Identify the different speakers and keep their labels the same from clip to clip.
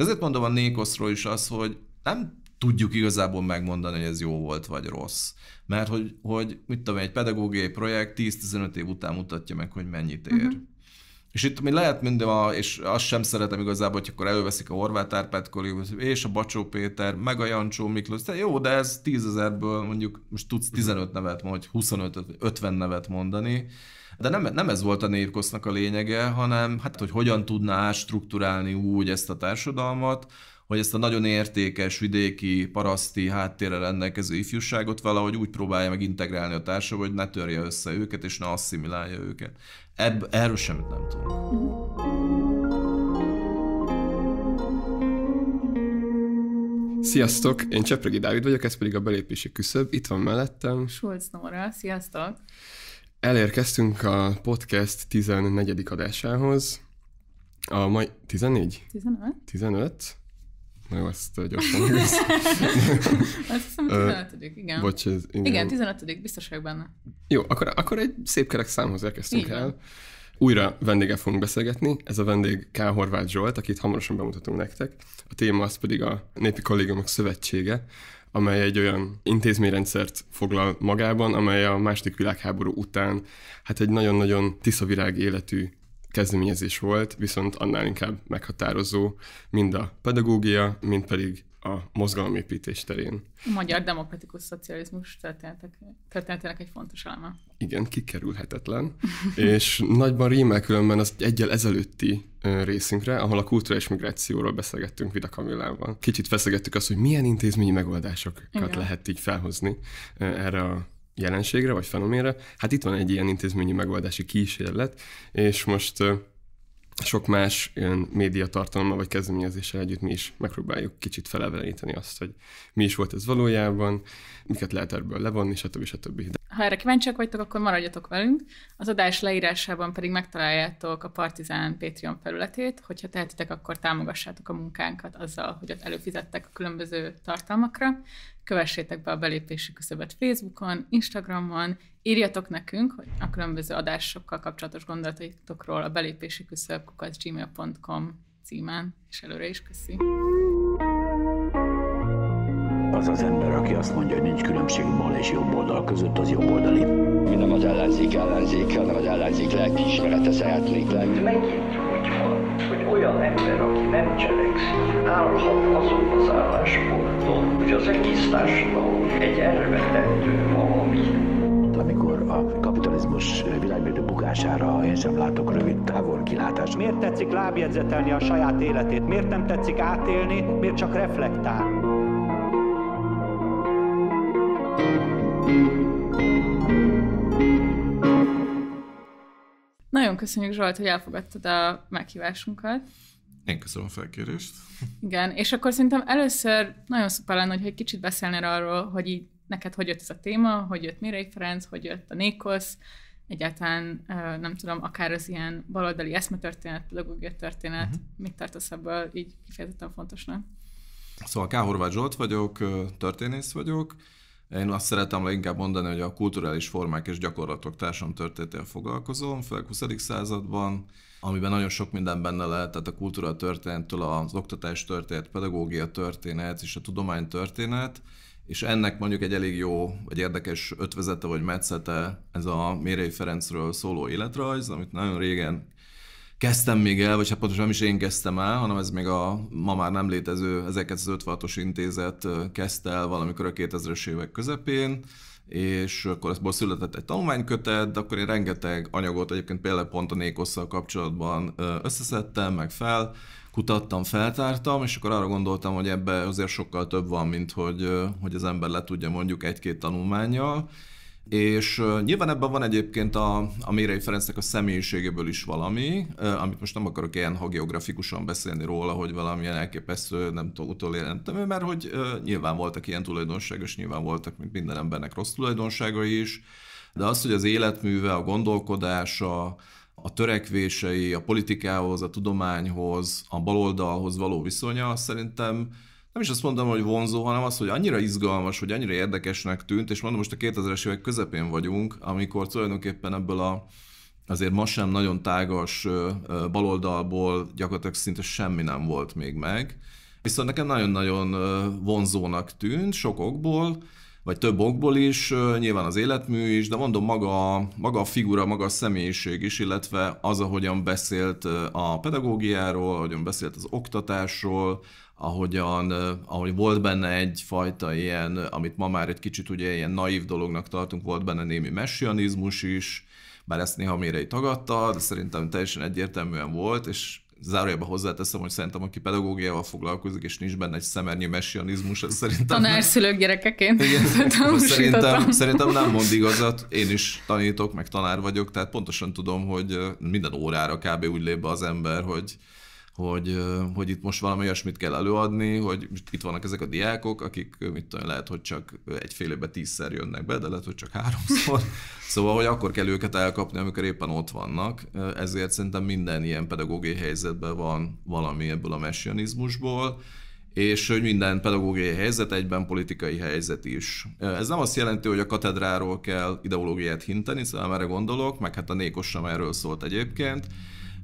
Speaker 1: És ezért mondom a Nékoszról is az, hogy nem tudjuk igazából megmondani, hogy ez jó volt vagy rossz. Mert hogy, hogy mit tudom, egy pedagógiai projekt 10-15 év után mutatja meg, hogy mennyit ér. Uh-huh. És itt mi lehet minden, a, és azt sem szeretem igazából, hogy akkor előveszik a Horváth Árpád kollégát, és a Bacsó Péter, meg a Jancsó Miklós, de jó, de ez tízezerből mondjuk most tudsz 15 nevet, vagy 25, 50 nevet mondani, de nem, nem ez volt a névkosznak a lényege, hanem hát, hogy hogyan tudná strukturálni úgy ezt a társadalmat, hogy ezt a nagyon értékes, vidéki, paraszti háttérre rendelkező ifjúságot valahogy úgy próbálja meg integrálni a társadalom, hogy ne törje össze őket, és ne asszimilálja őket. Ebb, erről semmit nem
Speaker 2: tudunk. Sziasztok, én Csepregi Dávid vagyok, ez pedig a belépési küszöb. Itt van mellettem.
Speaker 3: Schulz Nóra, sziasztok.
Speaker 2: Elérkeztünk a podcast 14. adásához. A mai... 14? 15? 15? Na jó, ezt eh, gyorsan megveszem. azt hiszem, hogy 15 igen. Bocs, ez, igen. Igen, 15 biztos vagyok benne. Jó, akkor, akkor egy szép kerek számhoz érkeztünk igen. el. Újra vendége fogunk beszélgetni. Ez a vendég K. Horváth Zsolt, akit hamarosan bemutatunk nektek. A téma az pedig a Népi Kollégiumok Szövetsége, amely egy olyan intézményrendszert foglal magában, amely a második világháború után hát egy nagyon-nagyon tiszavirág életű kezdeményezés volt, viszont annál inkább meghatározó mind a pedagógia, mind pedig a mozgalomépítés terén.
Speaker 3: A magyar demokratikus szocializmus történetének egy fontos eleme.
Speaker 2: Igen, kikerülhetetlen, és nagyban rímel különben az egyel ezelőtti részünkre, ahol a kulturális migrációról beszélgettünk Vida Kamillával. Kicsit feszegettük azt, hogy milyen intézményi megoldásokat Igen. lehet így felhozni erre a jelenségre vagy fenoménre. Hát itt van egy ilyen intézményi megoldási kísérlet, és most sok más ilyen médiatartalommal vagy kezdeményezéssel együtt mi is megpróbáljuk kicsit feleveleníteni azt, hogy mi is volt ez valójában, miket lehet ebből levonni, stb. stb.
Speaker 3: Ha erre kíváncsiak vagytok, akkor maradjatok velünk. Az adás leírásában pedig megtaláljátok a Partizán Patreon felületét, hogyha tehetitek, akkor támogassátok a munkánkat azzal, hogy ott előfizettek a különböző tartalmakra kövessétek be a belépési küszöbet Facebookon, Instagramon, írjatok nekünk hogy a különböző adásokkal kapcsolatos gondolataitokról a belépési küszöbkukat gmail.com címen, és előre is köszi.
Speaker 1: Az az ember, aki azt mondja, hogy nincs különbség bal és jobb oldal között, az jobb oldali. Mi nem az ellenzék ellenzék, hanem az ellenzék
Speaker 2: lelkiismerete szeretnék lenni. Megint úgy van, hogy olyan ember, aki nem cselekszik,
Speaker 1: elhatározat azon az állásponton, hogy az egész társadalom egy elvetendő valami. Amikor a kapitalizmus világbérdő bukására én sem látok rövid távol kilátást.
Speaker 2: Miért tetszik lábjegyzetelni a saját életét? Miért nem tetszik átélni? Miért csak reflektál?
Speaker 3: Nagyon köszönjük Zsolt, hogy elfogadtad a meghívásunkat.
Speaker 1: Én köszönöm a felkérést.
Speaker 3: Igen, és akkor szerintem először nagyon szuper lenne, hogy egy kicsit beszélnél arról, hogy így neked hogy jött ez a téma, hogy jött Mirei Ferenc, hogy jött a Nékosz, egyáltalán nem tudom, akár az ilyen baloldali eszmetörténet, pedagógia történet, uh-huh. mit tartasz ebből így kifejezetten fontosnak?
Speaker 1: Szóval K. Horváth Zsolt vagyok, történész vagyok. Én azt szeretem leginkább mondani, hogy a kulturális formák és gyakorlatok társadalomtörténetével foglalkozom, főleg 20. században, amiben nagyon sok minden benne lehet, tehát a kultúra történettől az oktatás történet, pedagógia történet és a tudomány történet, és ennek mondjuk egy elég jó, vagy érdekes ötvezete vagy metszete ez a Mérei Ferencről szóló életrajz, amit nagyon régen kezdtem még el, vagy hát pontosan nem is én kezdtem el, hanem ez még a ma már nem létező 1956-os intézet kezdte el valamikor a 2000-es évek közepén, és akkor abból született egy tanulmánykötet, de akkor én rengeteg anyagot egyébként például pont a Nékosszal kapcsolatban összeszedtem, meg fel, kutattam, feltártam, és akkor arra gondoltam, hogy ebbe azért sokkal több van, mint hogy, hogy az ember le tudja mondjuk egy-két tanulmányjal, és nyilván ebben van egyébként a, a Mérei Ferencnek a személyiségéből is valami, amit most nem akarok ilyen hagiografikusan beszélni róla, hogy valamilyen elképesztő, nem tudom, utoljelentem, mert hogy nyilván voltak ilyen tulajdonságok, és nyilván voltak, mint minden embernek rossz tulajdonságai is, de az, hogy az életműve, a gondolkodása, a törekvései, a politikához, a tudományhoz, a baloldalhoz való viszonya, szerintem nem is azt mondom, hogy vonzó, hanem az, hogy annyira izgalmas, hogy annyira érdekesnek tűnt, és mondom, most a 2000-es évek közepén vagyunk, amikor tulajdonképpen ebből a azért ma sem nagyon tágas baloldalból gyakorlatilag szinte semmi nem volt még meg. Viszont nekem nagyon-nagyon vonzónak tűnt sok okból, vagy több okból is, nyilván az életmű is, de mondom maga, maga a figura, maga a személyiség is, illetve az, ahogyan beszélt a pedagógiáról, ahogyan beszélt az oktatásról, ahogyan, ahogy volt benne egyfajta ilyen, amit ma már egy kicsit ugye ilyen naív dolognak tartunk, volt benne némi messianizmus is, bár ezt néha mérei tagadta, de szerintem teljesen egyértelműen volt, és zárójában hozzáteszem, hogy szerintem aki pedagógiával foglalkozik, és nincs benne egy szemernyi messianizmus, ez szerintem... Tanárszülők
Speaker 3: gyerekeként. Igen, szerintem,
Speaker 1: szerintem nem mond igazat, én is tanítok, meg tanár vagyok, tehát pontosan tudom, hogy minden órára kb. úgy lép be az ember, hogy hogy, hogy itt most valami olyasmit kell előadni, hogy itt vannak ezek a diákok, akik mit tudom, lehet, hogy csak egy fél évben tízszer jönnek be, de lehet, hogy csak háromszor. Szóval, hogy akkor kell őket elkapni, amikor éppen ott vannak. Ezért szerintem minden ilyen pedagógiai helyzetben van valami ebből a messianizmusból, és hogy minden pedagógiai helyzet egyben politikai helyzet is. Ez nem azt jelenti, hogy a katedráról kell ideológiát hinteni, szóval erre gondolok, meg hát a Nékos sem erről szólt egyébként,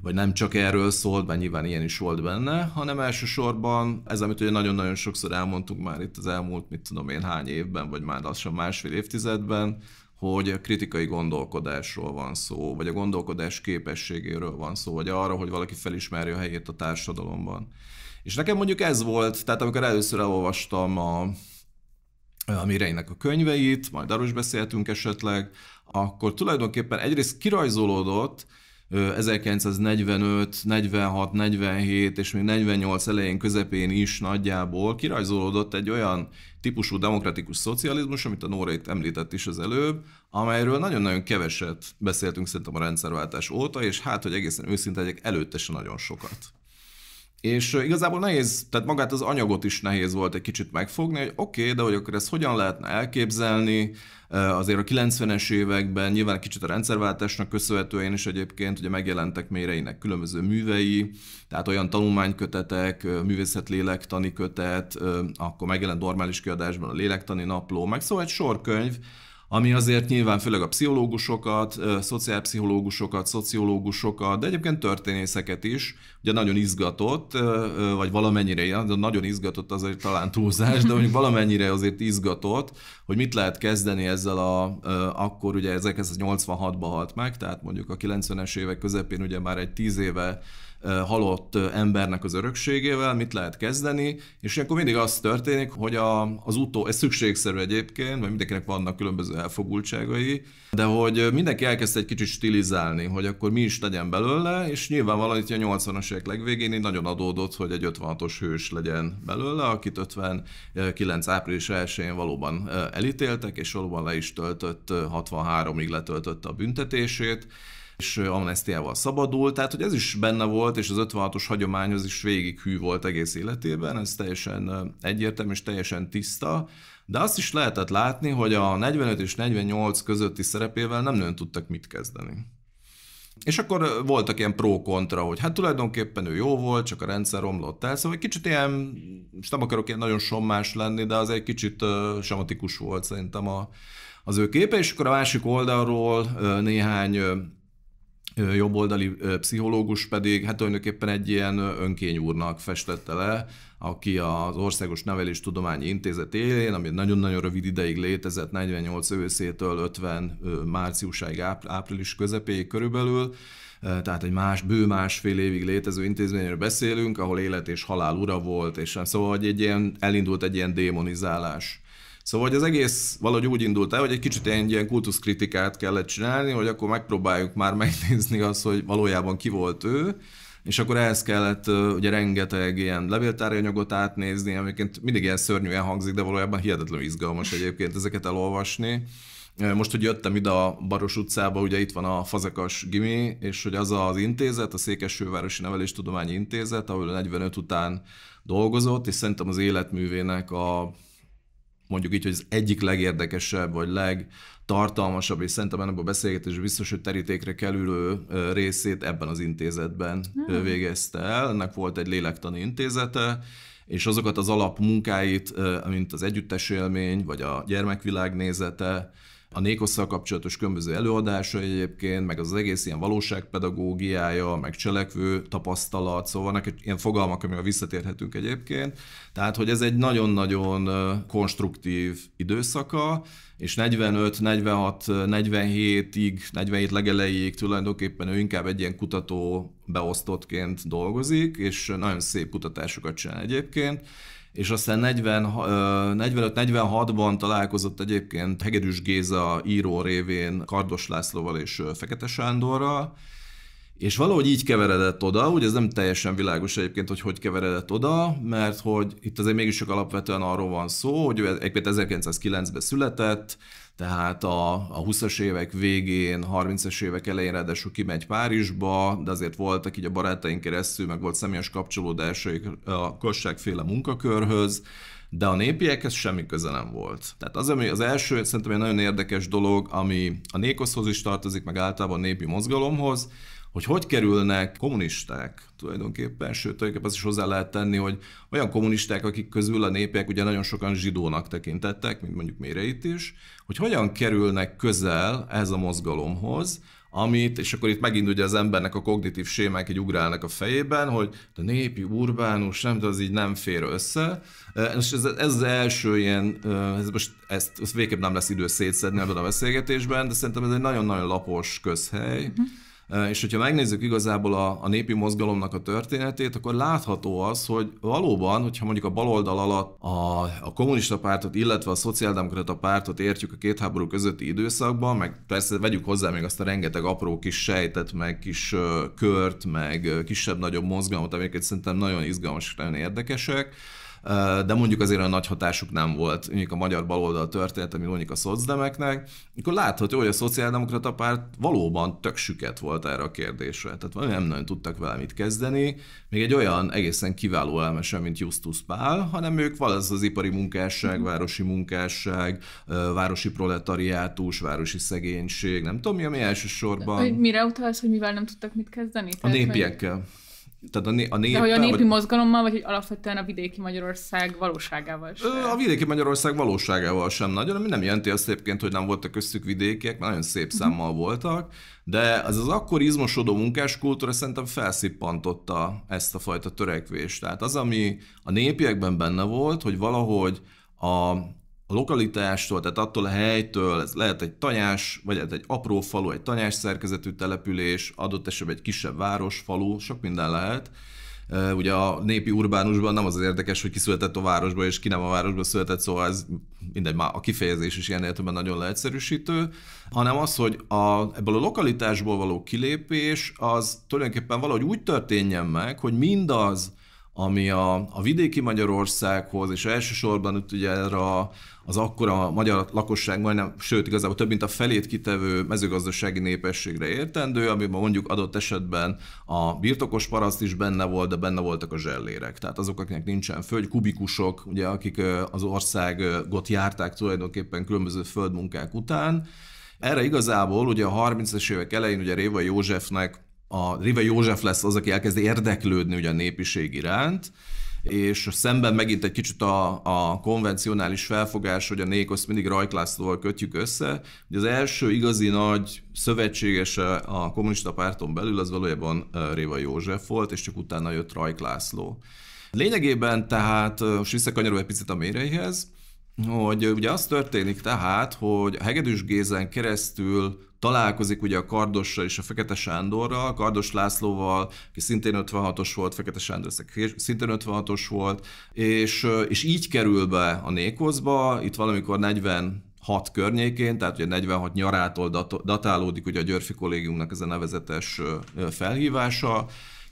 Speaker 1: vagy nem csak erről szólt, mert nyilván ilyen is volt benne, hanem elsősorban ez, amit ugye nagyon-nagyon sokszor elmondtuk már itt az elmúlt, mit tudom én, hány évben, vagy már lassan másfél évtizedben, hogy a kritikai gondolkodásról van szó, vagy a gondolkodás képességéről van szó, vagy arra, hogy valaki felismerje a helyét a társadalomban. És nekem mondjuk ez volt, tehát amikor először elolvastam a, a Mireinek a könyveit, majd arról is beszéltünk esetleg, akkor tulajdonképpen egyrészt kirajzolódott, 1945, 46, 47 és még 48 elején közepén is nagyjából kirajzolódott egy olyan típusú demokratikus szocializmus, amit a Nóra itt említett is az előbb, amelyről nagyon-nagyon keveset beszéltünk szerintem a rendszerváltás óta, és hát, hogy egészen őszinte egyek előtte se nagyon sokat. És igazából nehéz, tehát magát az anyagot is nehéz volt egy kicsit megfogni, hogy oké, okay, de hogy akkor ezt hogyan lehetne elképzelni, Azért a 90-es években nyilván kicsit a rendszerváltásnak köszönhetően is egyébként ugye megjelentek méreinek különböző művei, tehát olyan tanulmánykötetek, lélektani kötet, akkor megjelent normális kiadásban a lélektani napló, meg szóval egy sor könyv, ami azért nyilván főleg a pszichológusokat, szociálpszichológusokat, szociológusokat, de egyébként történészeket is, ugye nagyon izgatott, vagy valamennyire de nagyon izgatott azért talán túlzás, de mondjuk valamennyire azért izgatott, hogy mit lehet kezdeni ezzel a, akkor ugye 86-ba halt meg, tehát mondjuk a 90-es évek közepén ugye már egy tíz éve halott embernek az örökségével, mit lehet kezdeni, és ilyenkor mindig az történik, hogy a, az utó, ez szükségszerű egyébként, mert mindenkinek vannak különböző elfogultságai, de hogy mindenki elkezd egy kicsit stilizálni, hogy akkor mi is legyen belőle, és nyilvánvalóan itt a 80-as évek legvégén így nagyon adódott, hogy egy 56-os hős legyen belőle, akit 59 április 1-én valóban elítéltek, és valóban le is töltött, 63-ig letöltötte a büntetését, és amnestiával szabadult, tehát hogy ez is benne volt, és az 56-os hagyományhoz is végig hű volt egész életében, ez teljesen egyértelmű és teljesen tiszta, de azt is lehetett látni, hogy a 45 és 48 közötti szerepével nem nagyon tudtak mit kezdeni. És akkor voltak ilyen pro-kontra, hogy hát tulajdonképpen ő jó volt, csak a rendszer romlott el, szóval egy kicsit ilyen, és nem akarok ilyen nagyon sommás lenni, de az egy kicsit uh, sematikus volt szerintem a, az ő képe, és akkor a másik oldalról uh, néhány jobboldali pszichológus pedig hát tulajdonképpen egy ilyen önkényúrnak festette le, aki az Országos Nevelés Tudományi Intézet élén, ami nagyon-nagyon rövid ideig létezett, 48 őszétől 50 márciusáig, április közepéig körülbelül, tehát egy más, bő másfél évig létező intézményről beszélünk, ahol élet és halál ura volt, és szóval hogy egy ilyen, elindult egy ilyen démonizálás. Szóval az egész valahogy úgy indult el, hogy egy kicsit egy ilyen kultuszkritikát kellett csinálni, hogy akkor megpróbáljuk már megnézni azt, hogy valójában ki volt ő, és akkor ehhez kellett ugye rengeteg ilyen levéltári anyagot átnézni, amiként mindig ilyen szörnyűen hangzik, de valójában hihetetlenül izgalmas egyébként ezeket elolvasni. Most, hogy jöttem ide a Baros utcába, ugye itt van a Fazekas Gimi, és hogy az az intézet, a nevelés Neveléstudományi Intézet, ahol 45 után dolgozott, és szerintem az életművének a mondjuk így, hogy az egyik legérdekesebb, vagy legtartalmasabb, és szerintem ennek a beszélgetés biztos, hogy terítékre kerülő részét ebben az intézetben hmm. végezte el. Ennek volt egy lélektani intézete, és azokat az alapmunkáit, mint az élmény, vagy a gyermekvilág nézete, a Nékosszal kapcsolatos különböző előadása egyébként, meg az egész ilyen valóságpedagógiája, meg cselekvő tapasztalat, szóval vannak ilyen fogalmak, amivel visszatérhetünk egyébként. Tehát, hogy ez egy nagyon-nagyon konstruktív időszaka, és 45, 46, 47-ig, 47 legelejéig tulajdonképpen ő inkább egy ilyen kutató beosztottként dolgozik, és nagyon szép kutatásokat csinál egyébként és aztán 40, 45-46-ban találkozott egyébként Hegedűs Géza író révén Kardos Lászlóval és Fekete Sándorral, és valahogy így keveredett oda, ugye ez nem teljesen világos egyébként, hogy hogy keveredett oda, mert hogy itt azért mégis csak alapvetően arról van szó, hogy egyébként 1909-ben született, tehát a, a 20-as évek végén, 30-as évek elején ráadásul kimegy Párizsba, de azért voltak így a barátaink keresztül, meg volt személyes kapcsolódásaik a kosságféle munkakörhöz, de a népiekhez semmi köze nem volt. Tehát az, ami az első, szerintem egy nagyon érdekes dolog, ami a nékoszhoz is tartozik, meg általában a népi mozgalomhoz, hogy hogy kerülnek kommunisták tulajdonképpen, sőt, tulajdonképpen azt is hozzá lehet tenni, hogy olyan kommunisták, akik közül a népek, ugye nagyon sokan zsidónak tekintettek, mint mondjuk Méreit is, hogy hogyan kerülnek közel ez a mozgalomhoz, amit, és akkor itt megint ugye az embernek a kognitív sémák így ugrálnak a fejében, hogy a népi, urbánus, nem de az így nem fér össze. E, és ez, ez az első ilyen, e, ez most ezt, ezt végképp nem lesz idő szétszedni ebben a beszélgetésben, de szerintem ez egy nagyon-nagyon lapos közhely. Uh-huh. És hogyha megnézzük igazából a, a népi mozgalomnak a történetét, akkor látható az, hogy valóban, hogyha mondjuk a baloldal alatt a, a kommunista pártot, illetve a szociáldemokrata pártot értjük a két háború közötti időszakban, meg persze vegyük hozzá még azt a rengeteg apró kis sejtet, meg kis kört, meg kisebb-nagyobb mozgalmat, amiket szerintem nagyon izgalmas, nagyon érdekesek, de mondjuk azért a nagy hatásuk nem volt, mondjuk a magyar baloldal történet, ami mondjuk a szocdemeknek, akkor látható, hogy a szociáldemokrata párt valóban tök süket volt erre a kérdésre. Tehát nem nagyon tudtak vele mit kezdeni, még egy olyan egészen kiváló elme mint Justus Pál, hanem ők valahogy az ipari munkásság, mhm. városi munkásság, városi proletariátus, városi szegénység, nem tudom mi, ami elsősorban... Hogy
Speaker 3: mire utalsz, hogy mivel nem tudtak mit kezdeni? Tehát, a népiekkel.
Speaker 1: Hogy... Tehát a, né- a nép, De hogy a népi vagy...
Speaker 3: mozgalommal, vagy hogy alapvetően a vidéki Magyarország valóságával sem? A vidéki
Speaker 1: Magyarország valóságával sem nagyon, ami nem jelenti azt egyébként, hogy nem voltak köztük vidékiek, mert nagyon szép mhm. számmal voltak, de az az akkor izmosodó munkáskultúra szerintem felszippantotta ezt a fajta törekvést. Tehát az, ami a népiekben benne volt, hogy valahogy a, a lokalitástól, tehát attól a helytől, ez lehet egy tanyás, vagy egy apró falu, egy tanyás szerkezetű település, adott esetben egy kisebb város, falu, sok minden lehet. Ugye a népi urbánusban nem az az érdekes, hogy ki született a városba, és ki nem a városba született, szóval ez mindegy, már a kifejezés is ilyen értelemben nagyon leegyszerűsítő, hanem az, hogy a, ebből a lokalitásból való kilépés az tulajdonképpen valahogy úgy történjen meg, hogy mindaz, ami a, a vidéki Magyarországhoz, és elsősorban itt ugye erre az akkora magyar lakosság majdnem, sőt igazából több mint a felét kitevő mezőgazdasági népességre értendő, amiben mondjuk adott esetben a birtokos paraszt is benne volt, de benne voltak a zsellérek. Tehát azok, akiknek nincsen föld, kubikusok, ugye akik az országot járták tulajdonképpen különböző földmunkák után. Erre igazából ugye a 30-es évek elején ugye Réva Józsefnek a Rive József lesz az, aki elkezd érdeklődni ugye a népiség iránt, és szemben megint egy kicsit a, a konvencionális felfogás, hogy a nékoszt mindig Rajklászlóval kötjük össze, hogy az első igazi nagy szövetséges a kommunista párton belül az valójában Réva József volt, és csak utána jött Rajklászló. Lényegében tehát, most visszakanyarul egy picit a méreihez, hogy ugye az történik tehát, hogy a Hegedűs Gézen keresztül találkozik ugye a Kardossal és a Fekete Sándorral, Kardos Lászlóval, aki szintén 56-os volt, Fekete Sándor szintén 56-os volt, és, és így kerül be a Nékozba, itt valamikor 40 hat környékén, tehát ugye 46 nyarától datálódik ugye a Györfi kollégiumnak ez a nevezetes felhívása,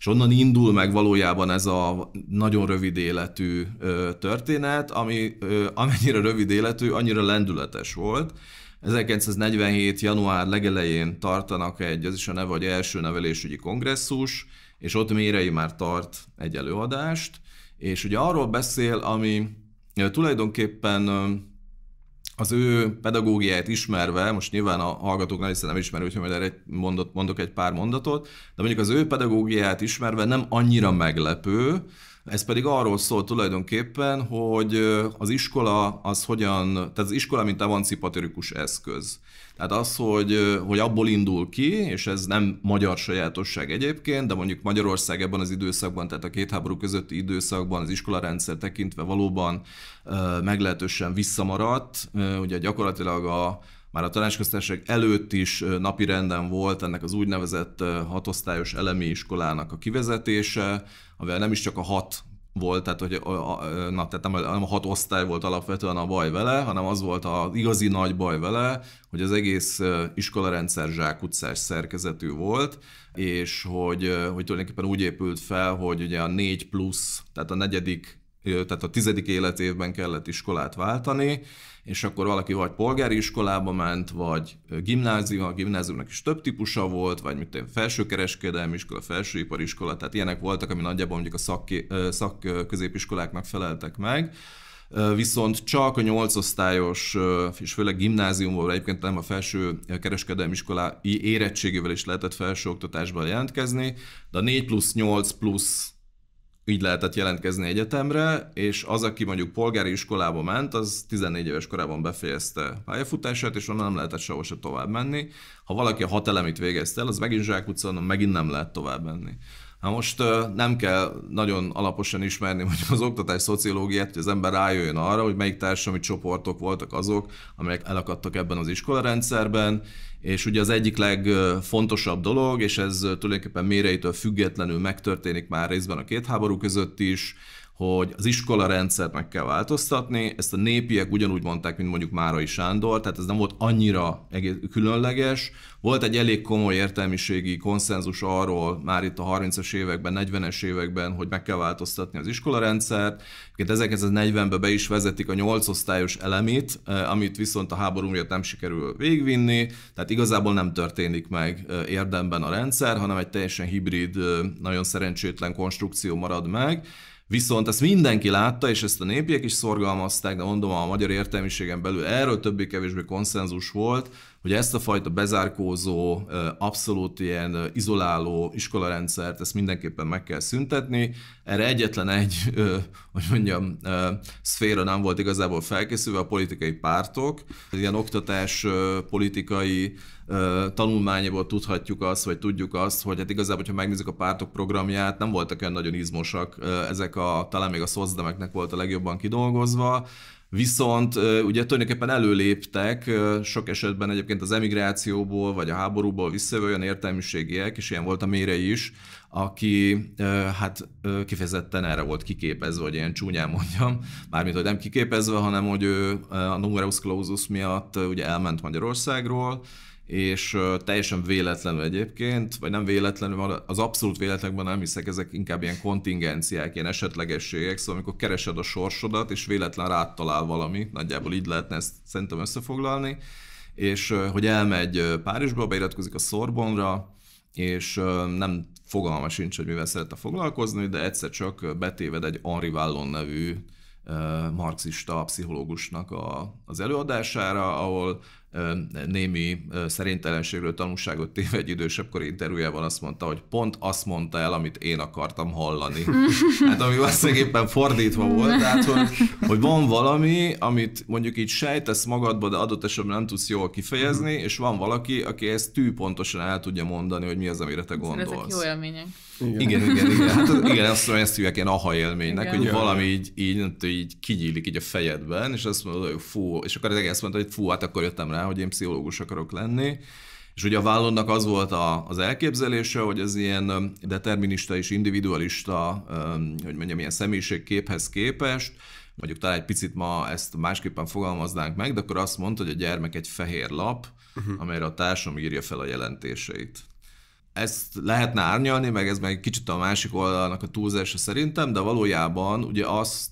Speaker 1: és onnan indul meg valójában ez a nagyon rövid életű történet, ami amennyire rövid életű, annyira lendületes volt. 1947. január legelején tartanak egy, az is a neve, vagy első nevelésügyi kongresszus, és ott Mérei már tart egy előadást, és ugye arról beszél, ami tulajdonképpen az ő pedagógiáját ismerve, most nyilván a hallgatók nem része nem ismeri, hogyha majd erre mondott, mondok egy pár mondatot, de mondjuk az ő pedagógiáját ismerve nem annyira meglepő, ez pedig arról szól tulajdonképpen, hogy az iskola az hogyan, tehát az iskola mint emancipatorikus eszköz. Tehát az, hogy, hogy abból indul ki, és ez nem magyar sajátosság egyébként, de mondjuk Magyarország ebben az időszakban, tehát a két háború közötti időszakban az iskolarendszer tekintve valóban meglehetősen visszamaradt. Ugye gyakorlatilag a, már a tanácsköztársaság előtt is napi renden volt ennek az úgynevezett hatosztályos elemi iskolának a kivezetése, amivel nem is csak a hat volt, tehát hogy na, tehát nem, nem a hat osztály volt alapvetően a baj vele, hanem az volt az igazi nagy baj vele, hogy az egész iskolarendszer zsákutcás szerkezetű volt, és hogy, hogy tulajdonképpen úgy épült fel, hogy ugye a négy plusz, tehát a negyedik tehát a tizedik életévben kellett iskolát váltani, és akkor valaki vagy polgári iskolába ment, vagy gimnázium, a gimnáziumnak is több típusa volt, vagy mint én felsőkereskedelmi iskola, felsőipariskola, tehát ilyenek voltak, ami nagyjából mondjuk a szakközépiskoláknak feleltek meg viszont csak a nyolc osztályos és főleg gimnáziumból, egyébként nem a felső kereskedelmi iskolai érettségével is lehetett felsőoktatásban jelentkezni, de a 4 plusz 8 plusz így lehetett jelentkezni egyetemre, és az, aki mondjuk polgári iskolába ment, az 14 éves korában befejezte pályafutását, és onnan nem lehetett sehol se tovább menni. Ha valaki a hat elemit végezte el, az megint zsákutca, onnan megint nem lehet tovább menni. Na most nem kell nagyon alaposan ismerni mondjuk az oktatás szociológiát, hogy az ember rájöjjön arra, hogy melyik társadalmi csoportok voltak azok, amelyek elakadtak ebben az iskolarendszerben, és ugye az egyik legfontosabb dolog, és ez tulajdonképpen méreitől függetlenül megtörténik már részben a két háború között is, hogy az iskola rendszert meg kell változtatni, ezt a népiek ugyanúgy mondták, mint mondjuk Márai Sándor, tehát ez nem volt annyira különleges. Volt egy elég komoly értelmiségi konszenzus arról már itt a 30-es években, 40-es években, hogy meg kell változtatni az iskola rendszert. Egyébként 1940-ben be is vezetik a 8 osztályos elemét, eh, amit viszont a háború miatt nem sikerül végvinni, tehát igazából nem történik meg eh, érdemben a rendszer, hanem egy teljesen hibrid, eh, nagyon szerencsétlen konstrukció marad meg. Viszont ezt mindenki látta, és ezt a népiek is szorgalmazták, de mondom, a magyar értelmiségen belül erről többé-kevésbé konszenzus volt, hogy ezt a fajta bezárkózó, abszolút ilyen izoláló iskolarendszert, ezt mindenképpen meg kell szüntetni. Erre egyetlen egy, hogy mondjam, szféra nem volt igazából felkészülve, a politikai pártok, ilyen oktatás politikai tanulmányából tudhatjuk azt, vagy tudjuk azt, hogy hát igazából, hogyha megnézzük a pártok programját, nem voltak olyan nagyon izmosak, ezek a, talán még a szozdemeknek volt a legjobban kidolgozva, Viszont ugye tulajdonképpen előléptek, sok esetben egyébként az emigrációból vagy a háborúból visszajövő olyan értelmiségiek, és ilyen volt a mére is, aki hát kifejezetten erre volt kiképezve, hogy ilyen csúnyán mondjam, mármint, hogy nem kiképezve, hanem hogy ő a numerus clausus miatt ugye elment Magyarországról, és teljesen véletlenül egyébként, vagy nem véletlenül, az abszolút véletlenben nem hiszek, ezek inkább ilyen kontingenciák, ilyen esetlegességek, szóval amikor keresed a sorsodat, és véletlen rád talál valami, nagyjából így lehetne ezt szerintem összefoglalni, és hogy elmegy Párizsba, beiratkozik a Sorbonra, és nem fogalma sincs, hogy mivel szeretne foglalkozni, de egyszer csak betéved egy Henri Vallon nevű marxista pszichológusnak a, az előadására, ahol némi szerintelenségről tanúságot téve egy idősebb kori interjújában azt mondta, hogy pont azt mondta el, amit én akartam hallani. Hát ami valószínűleg éppen fordítva volt, tehát hogy, hogy van valami, amit mondjuk így sejtesz magadba, de adott esetben nem tudsz jól kifejezni, mhm. és van valaki, aki ezt tűpontosan el tudja mondani, hogy mi az, amire te gondolsz. Ezek jó élmények. Igen. igen, igen, igen. Hát igen, azt mondom, ezt hívják ilyen aha élménynek, igen. hogy igen. valami így, így, így kinyílik így a fejedben, és azt mondod, hogy fú, és akkor az egész mondta, hogy fú, hát akkor jöttem rá, hogy én pszichológus akarok lenni. És ugye a vállonnak az volt a, az elképzelése, hogy ez ilyen determinista és individualista, hogy mondjam, ilyen személyiségképhez képest, mondjuk talán egy picit ma ezt másképpen fogalmaznánk meg, de akkor azt mondta, hogy a gyermek egy fehér lap, uh-huh. amelyre a társam írja fel a jelentéseit ezt lehetne árnyalni, meg ez meg kicsit a másik oldalnak a túlzása szerintem, de valójában ugye azt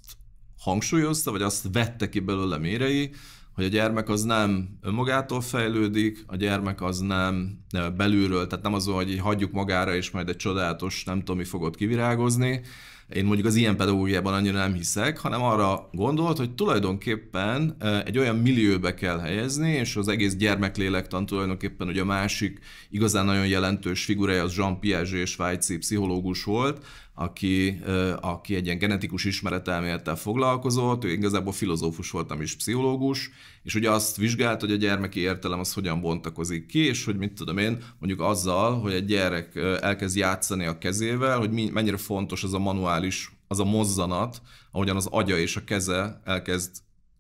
Speaker 1: hangsúlyozta, vagy azt vette ki belőle mérei, hogy a gyermek az nem önmagától fejlődik, a gyermek az nem belülről, tehát nem azon, hogy hagyjuk magára, és majd egy csodálatos nem tudom mi fogod kivirágozni, én mondjuk az ilyen pedagógiában annyira nem hiszek, hanem arra gondolt, hogy tulajdonképpen egy olyan millióbe kell helyezni, és az egész gyermeklélektan tulajdonképpen ugye a másik igazán nagyon jelentős figurája az Jean Piaget, svájci pszichológus volt, aki, aki egy ilyen genetikus ismeretelmélettel foglalkozott, ő igazából filozófus voltam is pszichológus, és ugye azt vizsgált, hogy a gyermeki értelem az hogyan bontakozik ki, és hogy mit tudom én, mondjuk azzal, hogy egy gyerek elkezd játszani a kezével, hogy mennyire fontos az a manuális, az a mozzanat, ahogyan az agya és a keze elkezd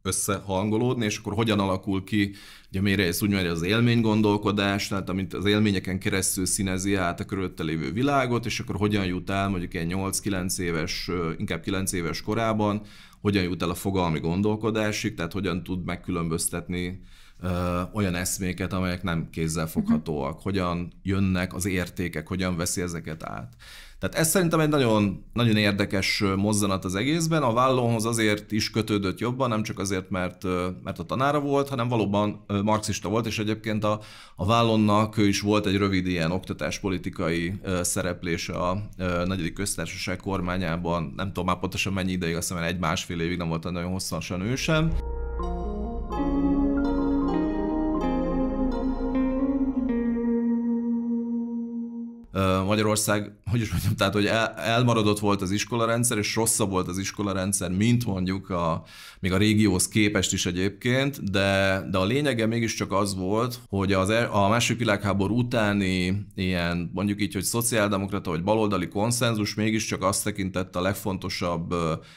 Speaker 1: összehangolódni, és akkor hogyan alakul ki, ugye mire ez úgy az élménygondolkodás, tehát amit az élményeken keresztül színezi át a körülötte lévő világot, és akkor hogyan jut el mondjuk egy 8-9 éves, inkább 9 éves korában, hogyan jut el a fogalmi gondolkodásig, tehát hogyan tud megkülönböztetni ö, olyan eszméket, amelyek nem kézzelfoghatóak, mhm. hogyan jönnek az értékek, hogyan veszi ezeket át. Tehát ez szerintem egy nagyon, nagyon érdekes mozzanat az egészben. A vállalóhoz azért is kötődött jobban, nem csak azért, mert, mert a tanára volt, hanem valóban marxista volt, és egyébként a, a vállonnak is volt egy rövid ilyen oktatáspolitikai szereplése a negyedik köztársaság kormányában. Nem tudom már pontosan mennyi ideig, azt hiszem egy másfél évig nem volt nagyon hosszasan ő sem. Magyarország, hogy is mondjam, tehát hogy el, elmaradott volt az iskolarendszer, és rosszabb volt az iskolarendszer, mint mondjuk a, még a régióhoz képest is egyébként, de, de a lényege mégiscsak az volt, hogy az, e- a második világháború utáni ilyen, mondjuk így, hogy szociáldemokrata vagy baloldali konszenzus mégiscsak azt tekintett a legfontosabb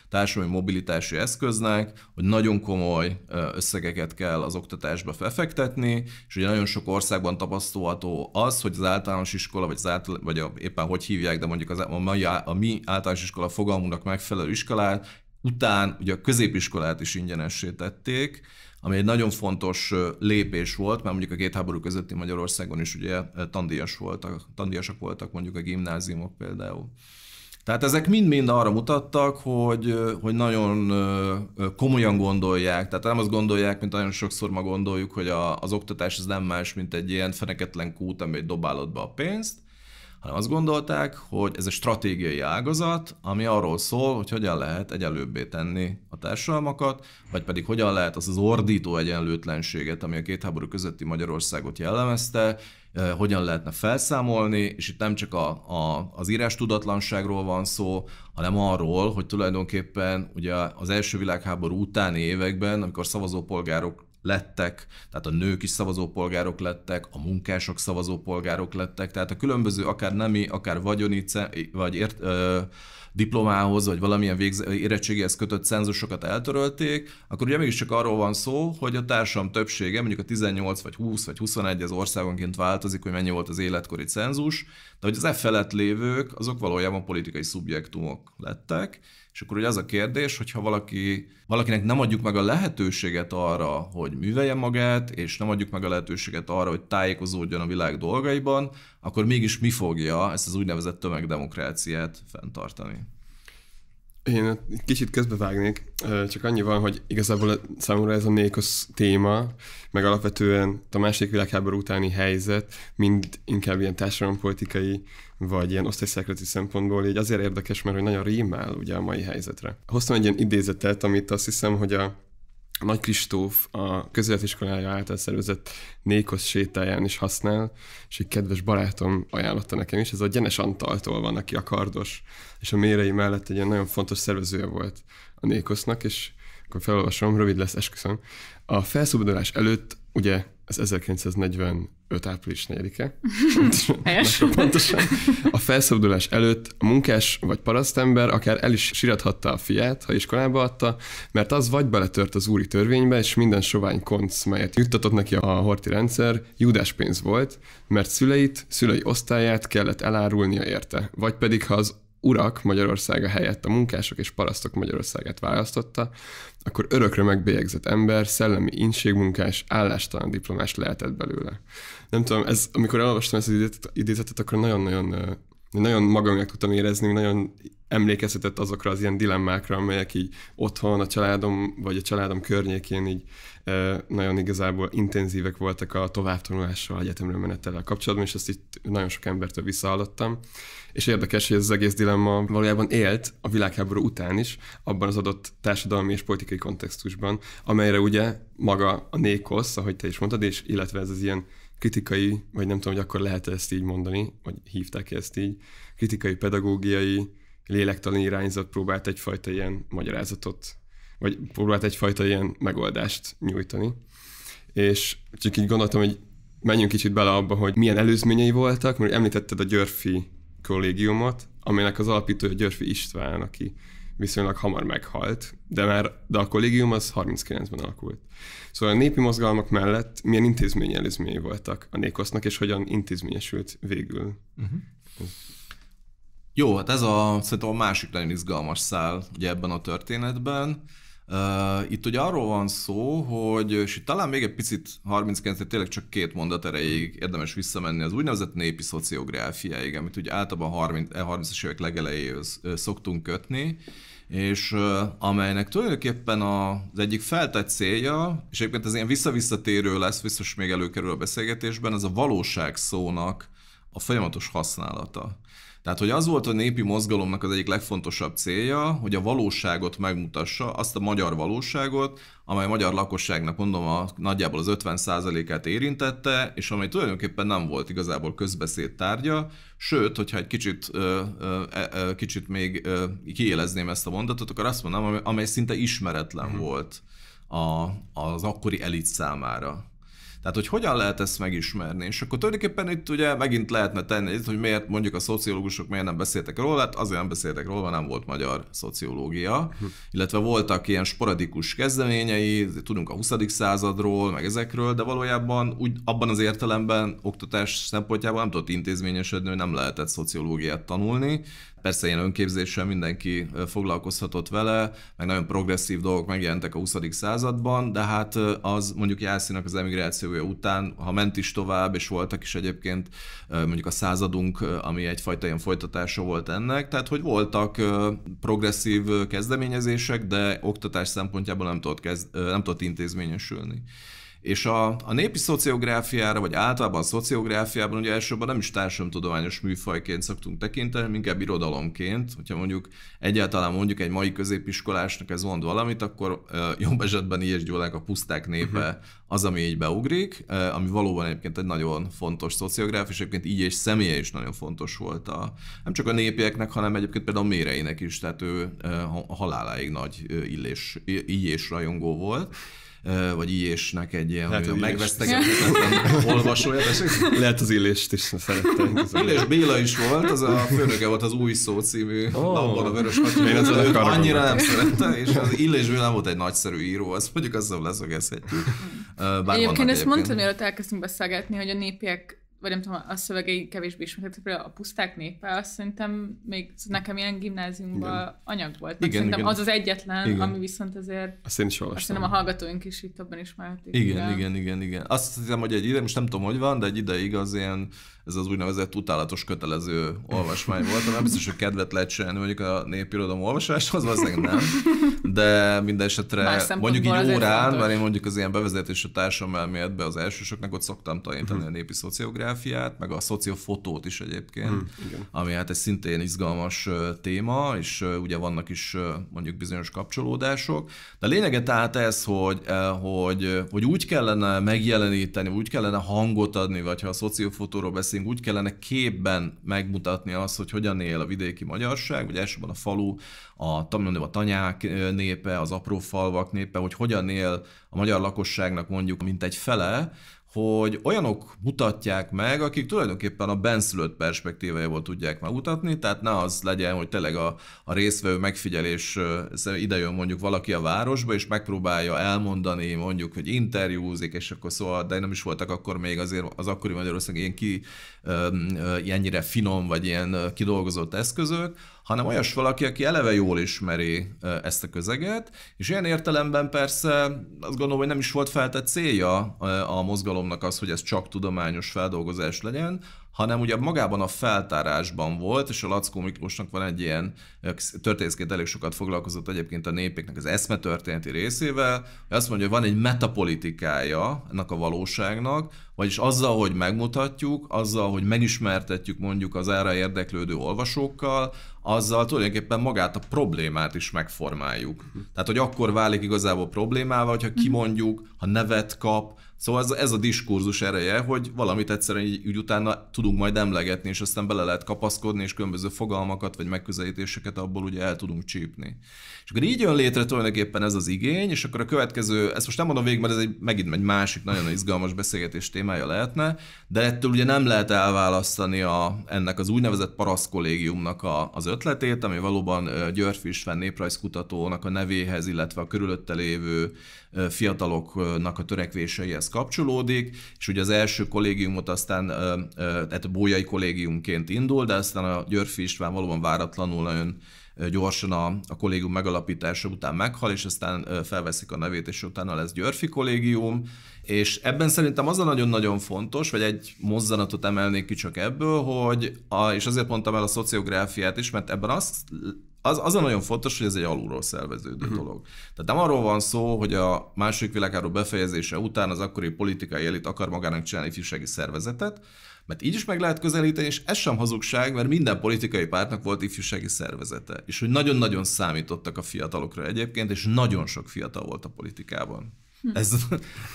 Speaker 1: társadalmi mobilitási eszköznek, hogy nagyon komoly összegeket kell az oktatásba befektetni, és ugye nagyon sok országban tapasztalható az, hogy az általános iskola, vagy, az által, vagy a, éppen hogy hívják, de mondjuk az, a, mai, a mi általános iskola fogalmunknak megfelelő iskolát után ugye a középiskolát is ingyenessé tették, ami egy nagyon fontos lépés volt, mert mondjuk a két háború közötti Magyarországon is ugye tandíjas voltak, tandíjasak voltak mondjuk a gimnáziumok például. Tehát ezek mind-mind arra mutattak, hogy, hogy nagyon komolyan gondolják, tehát nem azt gondolják, mint nagyon sokszor ma gondoljuk, hogy a, az oktatás ez nem más, mint egy ilyen feneketlen kút, amely dobálod be a pénzt, hanem azt gondolták, hogy ez egy stratégiai ágazat, ami arról szól, hogy hogyan lehet egyenlőbbé tenni a társadalmakat, vagy pedig hogyan lehet az az ordító egyenlőtlenséget, ami a két háború közötti Magyarországot jellemezte, eh, hogyan lehetne felszámolni, és itt nem csak a, a, az írás tudatlanságról van szó, hanem arról, hogy tulajdonképpen ugye az első világháború utáni években, amikor szavazópolgárok lettek, tehát a nők is szavazópolgárok lettek, a munkások szavazópolgárok lettek, tehát a különböző akár nemi, akár vagyoni, vagy ért, ö, diplomához, vagy valamilyen végz, érettségihez kötött cenzusokat eltörölték, akkor ugye mégiscsak arról van szó, hogy a társam többsége, mondjuk a 18 vagy 20 vagy 21 az országonként változik, hogy mennyi volt az életkori cenzus, de hogy az e felett lévők, azok valójában politikai szubjektumok lettek, és akkor ugye az a kérdés, hogyha valaki, valakinek nem adjuk meg a lehetőséget arra, hogy művelje magát, és nem adjuk meg a lehetőséget arra, hogy tájékozódjon a világ dolgaiban, akkor mégis mi fogja ezt az úgynevezett tömegdemokráciát fenntartani? Én kicsit
Speaker 2: közbevágnék, csak annyi van, hogy igazából számomra ez a nékos téma, meg alapvetően a második világháború utáni helyzet mind inkább ilyen társadalompolitikai vagy ilyen osztályszerkezeti szempontból így azért érdekes, mert hogy nagyon rímel ugye a mai helyzetre. Hoztam egy ilyen idézetet, amit azt hiszem, hogy a nagy Kristóf a közéletiskolája által szervezett Nékos sétáján is használ, és egy kedves barátom ajánlotta nekem is, ez a Gyenes Antaltól van, aki a kardos, és a mérei mellett egy ilyen nagyon fontos szervezője volt a Nékosznak, és akkor felolvasom, rövid lesz, esküszöm. A felszabadulás előtt ugye ez 1945. április 4-e. pontosan, A felszabadulás előtt a munkás vagy parasztember akár el is sirathatta a fiát, ha iskolába adta, mert az vagy beletört az úri törvénybe, és minden sovány konc, melyet juttatott neki a horti rendszer, pénz volt, mert szüleit, szülei osztályát kellett elárulnia érte, vagy pedig ha az urak Magyarországa helyett a munkások és parasztok Magyarországát választotta, akkor örökre megbélyegzett ember, szellemi inségmunkás, állástalan diplomás lehetett belőle. Nem tudom, ez, amikor elolvastam ezt az idézetet, akkor nagyon-nagyon nagyon magamnak tudtam érezni, nagyon emlékezhetett azokra az ilyen dilemmákra, amelyek így otthon, a családom, vagy a családom környékén így nagyon igazából intenzívek voltak a továbbtanulással, egyetemre menettel kapcsolatban, és ezt itt nagyon sok embertől visszahallottam. És érdekes, hogy ez az egész dilemma valójában élt a világháború után is, abban az adott társadalmi és politikai kontextusban, amelyre ugye maga a nékosz, ahogy te is mondtad, és illetve ez az ilyen kritikai, vagy nem tudom, hogy akkor lehet ezt így mondani, vagy hívták ezt így, kritikai pedagógiai lélektalan irányzat próbált egyfajta ilyen magyarázatot, vagy próbált egyfajta ilyen megoldást nyújtani. És csak így gondoltam, hogy menjünk kicsit bele abba, hogy milyen előzményei voltak, mert említetted a Györfi kollégiumot, aminek az alapítója Györfi István, aki viszonylag hamar meghalt, de már de a kollégium az 39-ben alakult. Szóval a népi mozgalmak mellett milyen intézmény
Speaker 1: voltak a Nékosznak, és hogyan intézményesült végül? Uh-huh. Jó, hát ez a, szerintem a másik nagyon izgalmas szál ugye ebben a történetben. Uh, itt ugye arról van szó, hogy és itt talán még egy picit 39 tényleg csak két mondat erejéig mm. érdemes visszamenni az úgynevezett népi szociográfiáig, amit ugye általában 30, 30-as e, évek legelejéhez szoktunk kötni, és uh, amelynek tulajdonképpen a, az egyik feltett célja, és egyébként ez ilyen visszavisszatérő lesz, biztos még előkerül a beszélgetésben, az a valóság szónak a folyamatos használata. Tehát, hogy az volt a népi mozgalomnak az egyik legfontosabb célja, hogy a valóságot megmutassa, azt a magyar valóságot, amely a magyar lakosságnak mondom a, nagyjából az 50%-át érintette, és amely tulajdonképpen nem volt igazából közbeszéd tárgya, sőt, hogyha egy kicsit, ö, ö, ö, e, e, kicsit még ö, kiélezném ezt a mondatot, akkor azt mondanám, amely, szinte ismeretlen mm. volt a, az akkori elit számára. Tehát, hogy hogyan lehet ezt megismerni? És akkor tulajdonképpen itt ugye megint lehetne tenni, hogy miért mondjuk a szociológusok miért nem beszéltek róla, hát azért nem beszéltek róla, nem volt magyar szociológia, hm. illetve voltak ilyen sporadikus kezdeményei, tudunk a 20. századról, meg ezekről, de valójában úgy abban az értelemben oktatás szempontjából nem tudott intézményesedni, hogy nem lehetett szociológiát tanulni, persze ilyen önképzéssel mindenki foglalkozhatott vele, meg nagyon progresszív dolgok megjelentek a 20. században, de hát az mondjuk Jászinak az emigrációja után, ha ment is tovább, és voltak is egyébként mondjuk a századunk, ami egyfajta ilyen folytatása volt ennek, tehát hogy voltak progresszív kezdeményezések, de oktatás szempontjából nem tudott, kezd, nem tudott intézményesülni. És a, a népi szociográfiára, vagy általában a szociográfiában ugye elsősorban nem is társadalomtudományos műfajként szoktunk tekinteni, inkább irodalomként. Hogyha mondjuk egyáltalán mondjuk egy mai középiskolásnak ez mond valamit, akkor uh, jobb esetben Ilyes Gyulák a puszták népe uh-huh. az, ami így beugrik, uh, ami valóban egyébként egy nagyon fontos szociográf, és egyébként így és személye is nagyon fontos volt a, nem csak a népieknek, hanem egyébként például a méreinek is, tehát ő uh, haláláig nagy illés, így és rajongó volt vagy ijésnek egy ilyen hát, hogy megvesztegethetetlen olvasója. Lehet az illést is szerettem. Illés Béla is volt, az a főnöke volt az Új Szó című oh. a Vörös Hattyú. annyira nem szerette, és az Illés Béla volt egy nagyszerű író, azt mondjuk azzal leszögezhetjük. egyébként ezt mondtam,
Speaker 3: mielőtt elkezdtünk beszélgetni, hogy a népiek vagy nem tudom, a szövegei kevésbé ismertek, például a puszták népe, azt szerintem még nekem ilyen gimnáziumban igen. anyag volt. Igen, szerintem igen. az az egyetlen, igen. ami viszont azért azt én is azt szerintem a hallgatóink is itt abban ismerték. Igen, igen,
Speaker 1: igen, igen, igen. Azt hiszem, hogy egy ide, most nem tudom, hogy van, de egy ideig az ilyen ez az úgynevezett utálatos kötelező olvasmány volt, nem biztos, hogy kedvet lehet csinálni mondjuk a népirodalom olvasáshoz, valószínűleg nem, de minden esetre mondjuk így órán, mert én mondjuk az ilyen bevezetés a társam elméletbe az elsősöknek ott szoktam tanítani uh a népi szociográfiát, meg a szociofotót is egyébként, uh ami hát egy szintén izgalmas téma, és ugye vannak is mondjuk bizonyos kapcsolódások, de a lényege tehát ez, hogy, hogy, hogy úgy kellene megjeleníteni, úgy kellene hangot adni, vagy ha a szociofotóról beszél, beszélünk, úgy kellene képben megmutatni azt, hogy hogyan él a vidéki magyarság, vagy elsőben a falu, a, a tanyák népe, az apró falvak népe, hogy hogyan él a magyar lakosságnak mondjuk mint egy fele, hogy olyanok mutatják meg, akik tulajdonképpen a benszülött perspektívájából tudják megmutatni, tehát ne az legyen, hogy tényleg a, a részvevő megfigyelés ide jön mondjuk valaki a városba, és megpróbálja elmondani, mondjuk, hogy interjúzik, és akkor szóval, de nem is voltak akkor még azért az akkori Magyarország ilyen ki, ilyennyire finom, vagy ilyen kidolgozott eszközök, hanem olyas valaki, aki eleve jól ismeri ezt a közeget, és ilyen értelemben persze azt gondolom, hogy nem is volt feltett célja a mozgalomnak az, hogy ez csak tudományos feldolgozás legyen, hanem ugye magában a feltárásban volt, és a Lackó Miklósnak van egy ilyen, történészként elég sokat foglalkozott egyébként a népéknek az eszme történeti részével, hogy azt mondja, hogy van egy metapolitikája ennek a valóságnak, vagyis azzal, hogy megmutatjuk, azzal, hogy megismertetjük mondjuk az erre érdeklődő olvasókkal, azzal tulajdonképpen magát a problémát is megformáljuk. Tehát, hogy akkor válik igazából problémával, hogyha mhm. kimondjuk, ha nevet kap, Szóval ez, ez a diskurzus ereje, hogy valamit egyszerűen így, így utána tudunk majd emlegetni, és aztán bele lehet kapaszkodni, és különböző fogalmakat vagy megközelítéseket abból ugye el tudunk csípni. És akkor így jön létre tulajdonképpen ez az igény, és akkor a következő, ezt most nem mondom végig, mert ez egy, megint egy másik nagyon izgalmas beszélgetés témája lehetne, de ettől ugye nem lehet elválasztani a, ennek az úgynevezett kollégiumnak a, az ötletét, ami valóban Györfi István néprajzkutatónak a nevéhez, illetve a körülötte lévő fiataloknak a törekvéseihez kapcsolódik, és ugye az első kollégiumot aztán, tehát a bójai kollégiumként indul, de aztán a Györfi István valóban váratlanul nagyon gyorsan a, a kollégium megalapítása után meghal, és aztán felveszik a nevét, és utána lesz Györfi kollégium, és ebben szerintem az a nagyon-nagyon fontos, vagy egy mozzanatot emelnék ki csak ebből, hogy, a, és azért mondtam el a szociográfiát is, mert ebben azt az, az a nagyon fontos, hogy ez egy alulról szerveződő uh-huh. dolog. Tehát nem arról van szó, hogy a második világháború befejezése után az akkori politikai elit akar magának csinálni ifjúsági szervezetet, mert így is meg lehet közelíteni, és ez sem hazugság, mert minden politikai pártnak volt ifjúsági szervezete. És hogy nagyon-nagyon számítottak a fiatalokra egyébként, és nagyon sok fiatal volt a politikában. Hm. Ez,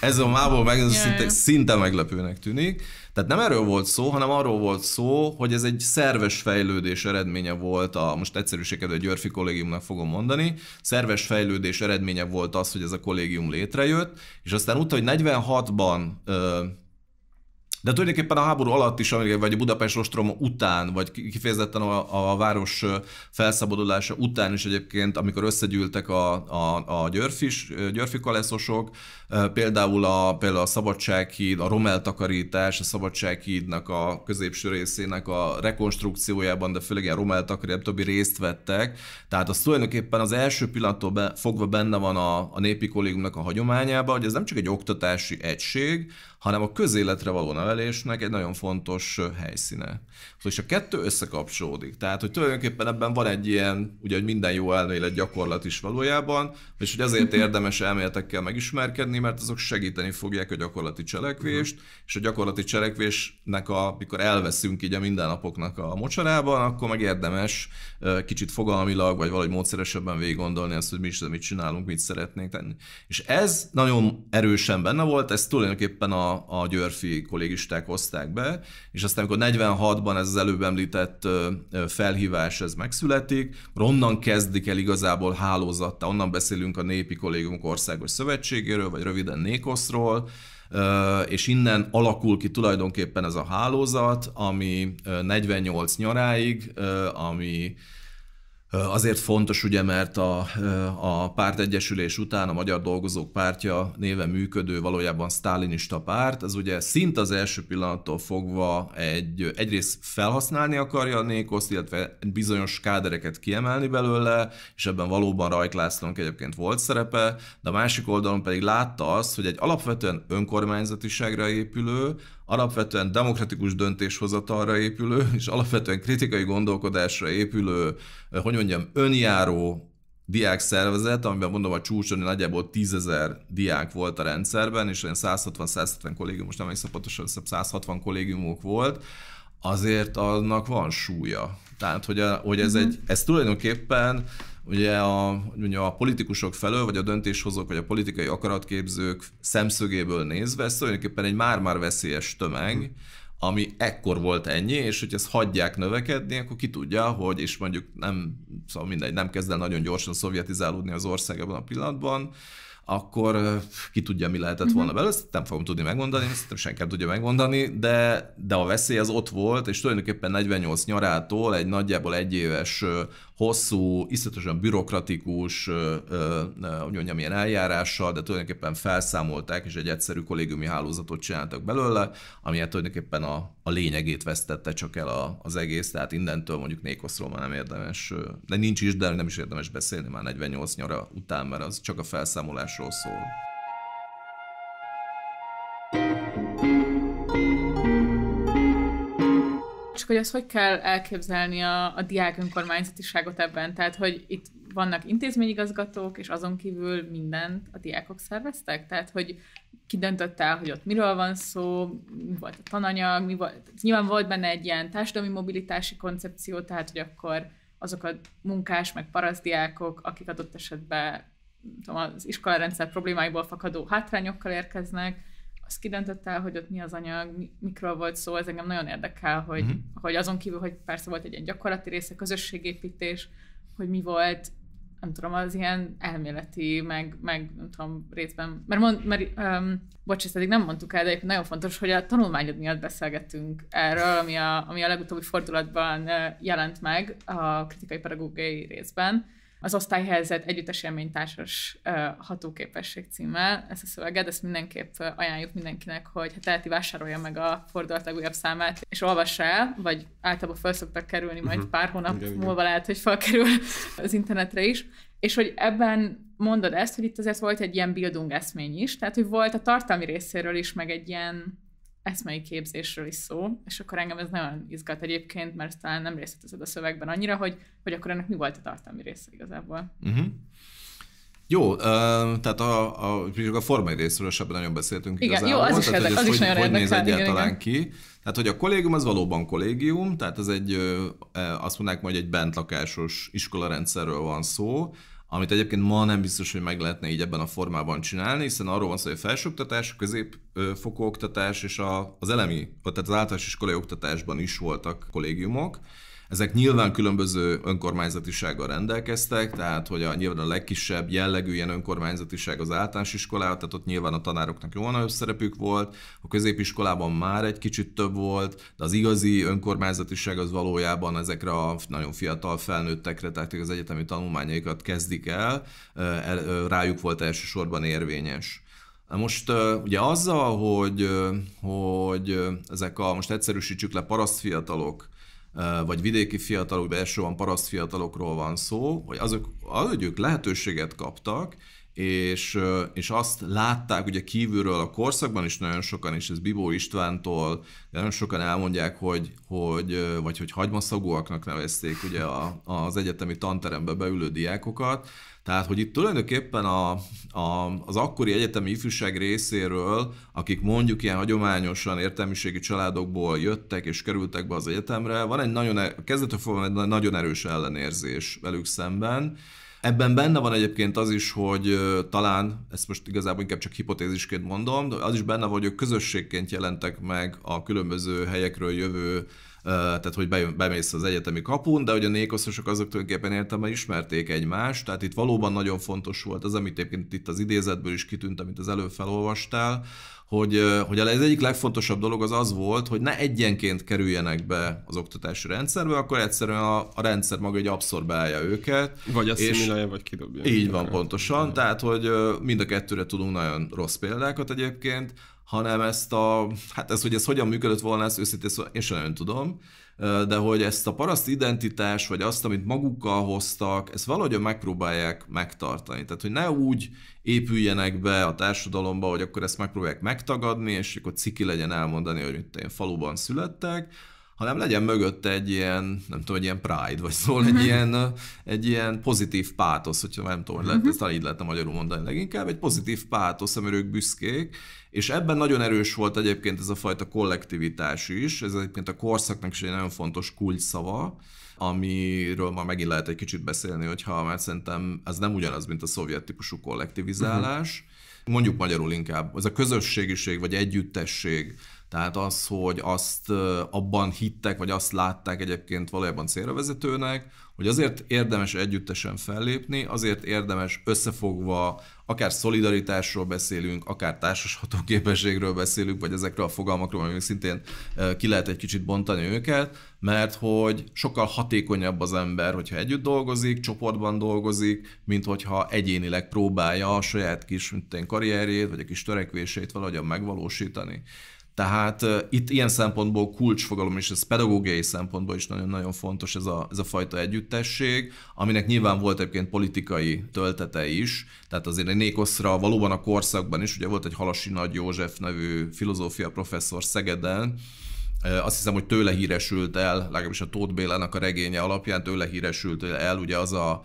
Speaker 1: ez a mából meg ez szinte, szinte meglepőnek tűnik. Tehát nem erről volt szó, hanem arról volt szó, hogy ez egy szerves fejlődés eredménye volt, a, most egyszerűséget a Györfi kollégiumnak fogom mondani, szerves fejlődés eredménye volt az, hogy ez a kollégium létrejött, és aztán utána, hogy 46-ban de tulajdonképpen a háború alatt is, vagy a Budapest ostrom után, vagy kifejezetten a, a város felszabadulása után is egyébként, amikor összegyűltek a, a, a györfis, györfi kaleszosok, Például a, például a Szabadsághíd, a Romeltakarítás, a Szabadsághídnak a középső részének a rekonstrukciójában, de főleg a Romeltakarítás többi részt vettek. Tehát az tulajdonképpen az első pillanattól be, fogva benne van a, a népi kollégumnak a hagyományában, hogy ez nem csak egy oktatási egység, hanem a közéletre való nevelésnek egy nagyon fontos helyszíne. Szóval és a kettő összekapcsolódik. Tehát, hogy tulajdonképpen ebben van egy ilyen, ugye, hogy minden jó elmélet gyakorlat is valójában, és hogy ezért érdemes elméletekkel megismerkedni, mert azok segíteni fogják a gyakorlati cselekvést, uh-huh. és a gyakorlati cselekvésnek, a, mikor elveszünk így a mindennapoknak a mocsarában, akkor meg érdemes kicsit fogalmilag, vagy valahogy módszeresebben végig gondolni azt, hogy mi is, mit csinálunk, mit szeretnénk tenni. És ez nagyon erősen benne volt, ezt tulajdonképpen a, a győrfi kollégisták hozták be, és aztán amikor 46-ban ez az előbb említett felhívás ez megszületik, onnan kezdik el igazából hálózattá, onnan beszélünk a Népi Kollégiumok Országos Szövetségéről, vagy röviden Nékoszról, és innen alakul ki tulajdonképpen ez a hálózat, ami 48 nyaráig, ami Azért fontos, ugye, mert a, a pártegyesülés után a Magyar Dolgozók Pártja néven működő valójában sztálinista párt, ez ugye szint az első pillanattól fogva egy, egyrészt felhasználni akarja a nékoszt, illetve bizonyos kádereket kiemelni belőle, és ebben valóban Rajk Lászlónk egyébként volt szerepe, de a másik oldalon pedig látta azt, hogy egy alapvetően önkormányzatiságra épülő, alapvetően demokratikus döntéshozatalra épülő, és alapvetően kritikai gondolkodásra épülő, hogy mondjam, önjáró diák szervezet, amiben mondom a csúcson nagyjából tízezer diák volt a rendszerben, és olyan 160-170 kollégium, most nem emlékszem pontosan, 160 kollégiumok volt, azért annak van súlya. Tehát, hogy, a, hogy ez, mm-hmm. egy, ez tulajdonképpen ugye a, mondja, a politikusok felől, vagy a döntéshozók, vagy a politikai akaratképzők szemszögéből nézve, ez tulajdonképpen egy már-már veszélyes tömeg, hm. ami ekkor volt ennyi, és hogy ezt hagyják növekedni, akkor ki tudja, hogy, és mondjuk nem, szóval mindegy, nem kezd el nagyon gyorsan szovjetizálódni az ország ebben a pillanatban, akkor ki tudja, mi lehetett hm. volna belőle, ezt nem fogom tudni megmondani, ezt senki nem tudja megmondani, de, de a veszély az ott volt, és tulajdonképpen 48 nyarától egy nagyjából egy éves hosszú, iszletesen bürokratikus, hogy mondjam, ilyen eljárással, de tulajdonképpen felszámolták, és egy egyszerű kollégiumi hálózatot csináltak belőle, ami hát tulajdonképpen a, a lényegét vesztette csak el a, az egész, tehát innentől mondjuk Nékoszról már nem érdemes, de nincs is, de nem is érdemes beszélni már 48 nyara után, mert az csak a felszámolásról szól.
Speaker 3: hogy az hogy kell elképzelni a, a diák önkormányzatiságot ebben? Tehát, hogy itt vannak intézményigazgatók, és azon kívül mindent a diákok szerveztek? Tehát, hogy ki döntött el, hogy ott miről van szó, mi volt a tananyag, mi volt... Nyilván volt benne egy ilyen társadalmi mobilitási koncepció, tehát, hogy akkor azok a munkás, meg parasztdiákok, akik adott esetben tudom, az iskolarendszer problémáiból fakadó hátrányokkal érkeznek, azt kidöntöttél, hogy ott mi az anyag, mikről volt szó, ez engem nagyon érdekel, hogy, mm-hmm. hogy azon kívül, hogy persze volt egy ilyen gyakorlati része, közösségépítés, hogy mi volt, nem tudom, az ilyen elméleti, meg, meg nem tudom, részben, mert, mond, mert um, bocs, ezt eddig nem mondtuk el, de nagyon fontos, hogy a tanulmányod miatt beszélgetünk erről, ami a, ami a legutóbbi fordulatban uh, jelent meg a kritikai pedagógiai részben, az osztályhelyzet együttes élménytársas hatóképesség címmel ezt a szöveget, ezt mindenképp ajánljuk mindenkinek, hogy ha teheti, vásárolja meg a fordulat legújabb számát, és olvassa el, vagy általában fel szoktak kerülni, majd mhm. pár hónap igen, múlva igen. lehet, hogy felkerül az internetre is, és hogy ebben mondod ezt, hogy itt azért volt egy ilyen bildung eszmény is, tehát hogy volt a tartalmi részéről is, meg egy ilyen eszmei képzésről is szó, és akkor engem ez nagyon izgat egyébként, mert talán nem részleteszed a szövegben annyira, hogy, hogy akkor ennek mi volt a tartalmi része igazából.
Speaker 1: Uh-huh. Jó, tehát a, a, a formai részről sebben nagyon beszéltünk igen, igazából. Jó, az is, tehát, érdek, az hogy, is nagyon hogy néz egyáltalán igen, ki. Tehát, hogy a kollégium az valóban kollégium, tehát ez egy, azt mondják hogy egy bentlakásos iskolarendszerről van szó, amit egyébként ma nem biztos, hogy meg lehetne így ebben a formában csinálni, hiszen arról van szó, hogy a felsőoktatás, a középfokú oktatás és az elemi, tehát az általános iskolai oktatásban is voltak kollégiumok, ezek nyilván különböző önkormányzatisággal rendelkeztek, tehát hogy a, nyilván a legkisebb jellegű ilyen önkormányzatiság az általános iskolában, tehát ott nyilván a tanároknak jó nagyobb szerepük volt, a középiskolában már egy kicsit több volt, de az igazi önkormányzatiság az valójában ezekre a nagyon fiatal felnőttekre, tehát az egyetemi tanulmányaikat kezdik el, rájuk volt elsősorban érvényes. Most ugye azzal, hogy, hogy ezek a, most egyszerűsítsük le, parasztfiatalok vagy vidéki fiatalok, de elsősorban paraszt fiatalokról van szó, hogy azok, azok ők lehetőséget kaptak, és, és azt látták ugye kívülről a korszakban is nagyon sokan, és ez Bibó Istvántól, de nagyon sokan elmondják, hogy, hogy vagy hogy hagymaszagúaknak nevezték ugye a, az egyetemi tanterembe beülő diákokat, tehát, hogy itt tulajdonképpen a, a, az akkori egyetemi ifjúság részéről, akik mondjuk ilyen hagyományosan értelmiségi családokból jöttek és kerültek be az egyetemre, van egy nagyon, e, kezdetől fogva egy nagyon erős ellenérzés velük szemben, Ebben benne van egyébként az is, hogy talán, ezt most igazából inkább csak hipotézisként mondom, de az is benne van, hogy ők közösségként jelentek meg a különböző helyekről jövő tehát hogy bejön, bemész az egyetemi kapun, de hogy a nékoszosok azok tulajdonképpen értem, hogy ismerték egymást, tehát itt valóban nagyon fontos volt az, amit egyébként itt az idézetből is kitűnt, amit az előbb felolvastál, hogy, hogy az egyik legfontosabb dolog az az volt, hogy ne egyenként kerüljenek be az oktatási rendszerbe, akkor egyszerűen a, a rendszer maga egy abszorbálja őket. Vagy asszimilálja,
Speaker 2: vagy kidobja. Így
Speaker 1: van, pontosan. Tehát, hogy mind a kettőre tudunk nagyon rossz példákat egyébként hanem ezt a, hát ez, hogy ez hogyan működött volna, ezt őszintén szóval én sem nagyon tudom, de hogy ezt a paraszt identitás, vagy azt, amit magukkal hoztak, ezt valahogy megpróbálják megtartani. Tehát, hogy ne úgy épüljenek be a társadalomba, hogy akkor ezt megpróbálják megtagadni, és akkor ciki legyen elmondani, hogy itt én faluban születtek, hanem legyen mögötte egy ilyen, nem tudom, egy ilyen pride, vagy szól egy mhm. ilyen, egy ilyen pozitív pátosz, hogyha nem tudom, hogy lehet, mhm. ezt így lehetne magyarul mondani leginkább, egy pozitív pátosz, amiről ők büszkék, és ebben nagyon erős volt egyébként ez a fajta kollektivitás is, ez egyébként a korszaknak is egy nagyon fontos kulcsszava, amiről ma megint lehet egy kicsit beszélni, hogyha már szerintem ez nem ugyanaz, mint a szovjet típusú kollektivizálás, uh-huh. mondjuk magyarul inkább, ez a közösségiség vagy együttesség, tehát az, hogy azt abban hittek, vagy azt látták egyébként valójában célravezetőnek, hogy azért érdemes együttesen fellépni, azért érdemes összefogva, akár szolidaritásról beszélünk, akár társasható képességről beszélünk, vagy ezekről a fogalmakról, amik szintén ki lehet egy kicsit bontani őket, mert hogy sokkal hatékonyabb az ember, hogyha együtt dolgozik, csoportban dolgozik, mint hogyha egyénileg próbálja a saját kis mint én, karrierjét, vagy a kis törekvését valahogyan megvalósítani. Tehát uh, itt ilyen szempontból kulcsfogalom, és ez pedagógiai szempontból is nagyon-nagyon fontos ez a, ez a fajta együttesség, aminek nyilván volt egyébként politikai töltete is, tehát azért a Nékoszra valóban a korszakban is, ugye volt egy Halasi Nagy József nevű filozófia professzor Szegeden, azt hiszem, hogy tőle híresült el, legalábbis a Tóth Bélának a regénye alapján tőle híresült el ugye az a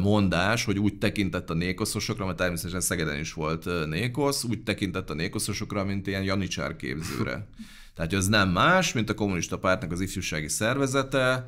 Speaker 1: mondás, hogy úgy tekintett a nékoszosokra, mert természetesen Szegeden is volt nékosz, úgy tekintett a nékoszosokra, mint ilyen janicsár képzőre. Tehát ez nem más, mint a kommunista pártnak az ifjúsági szervezete,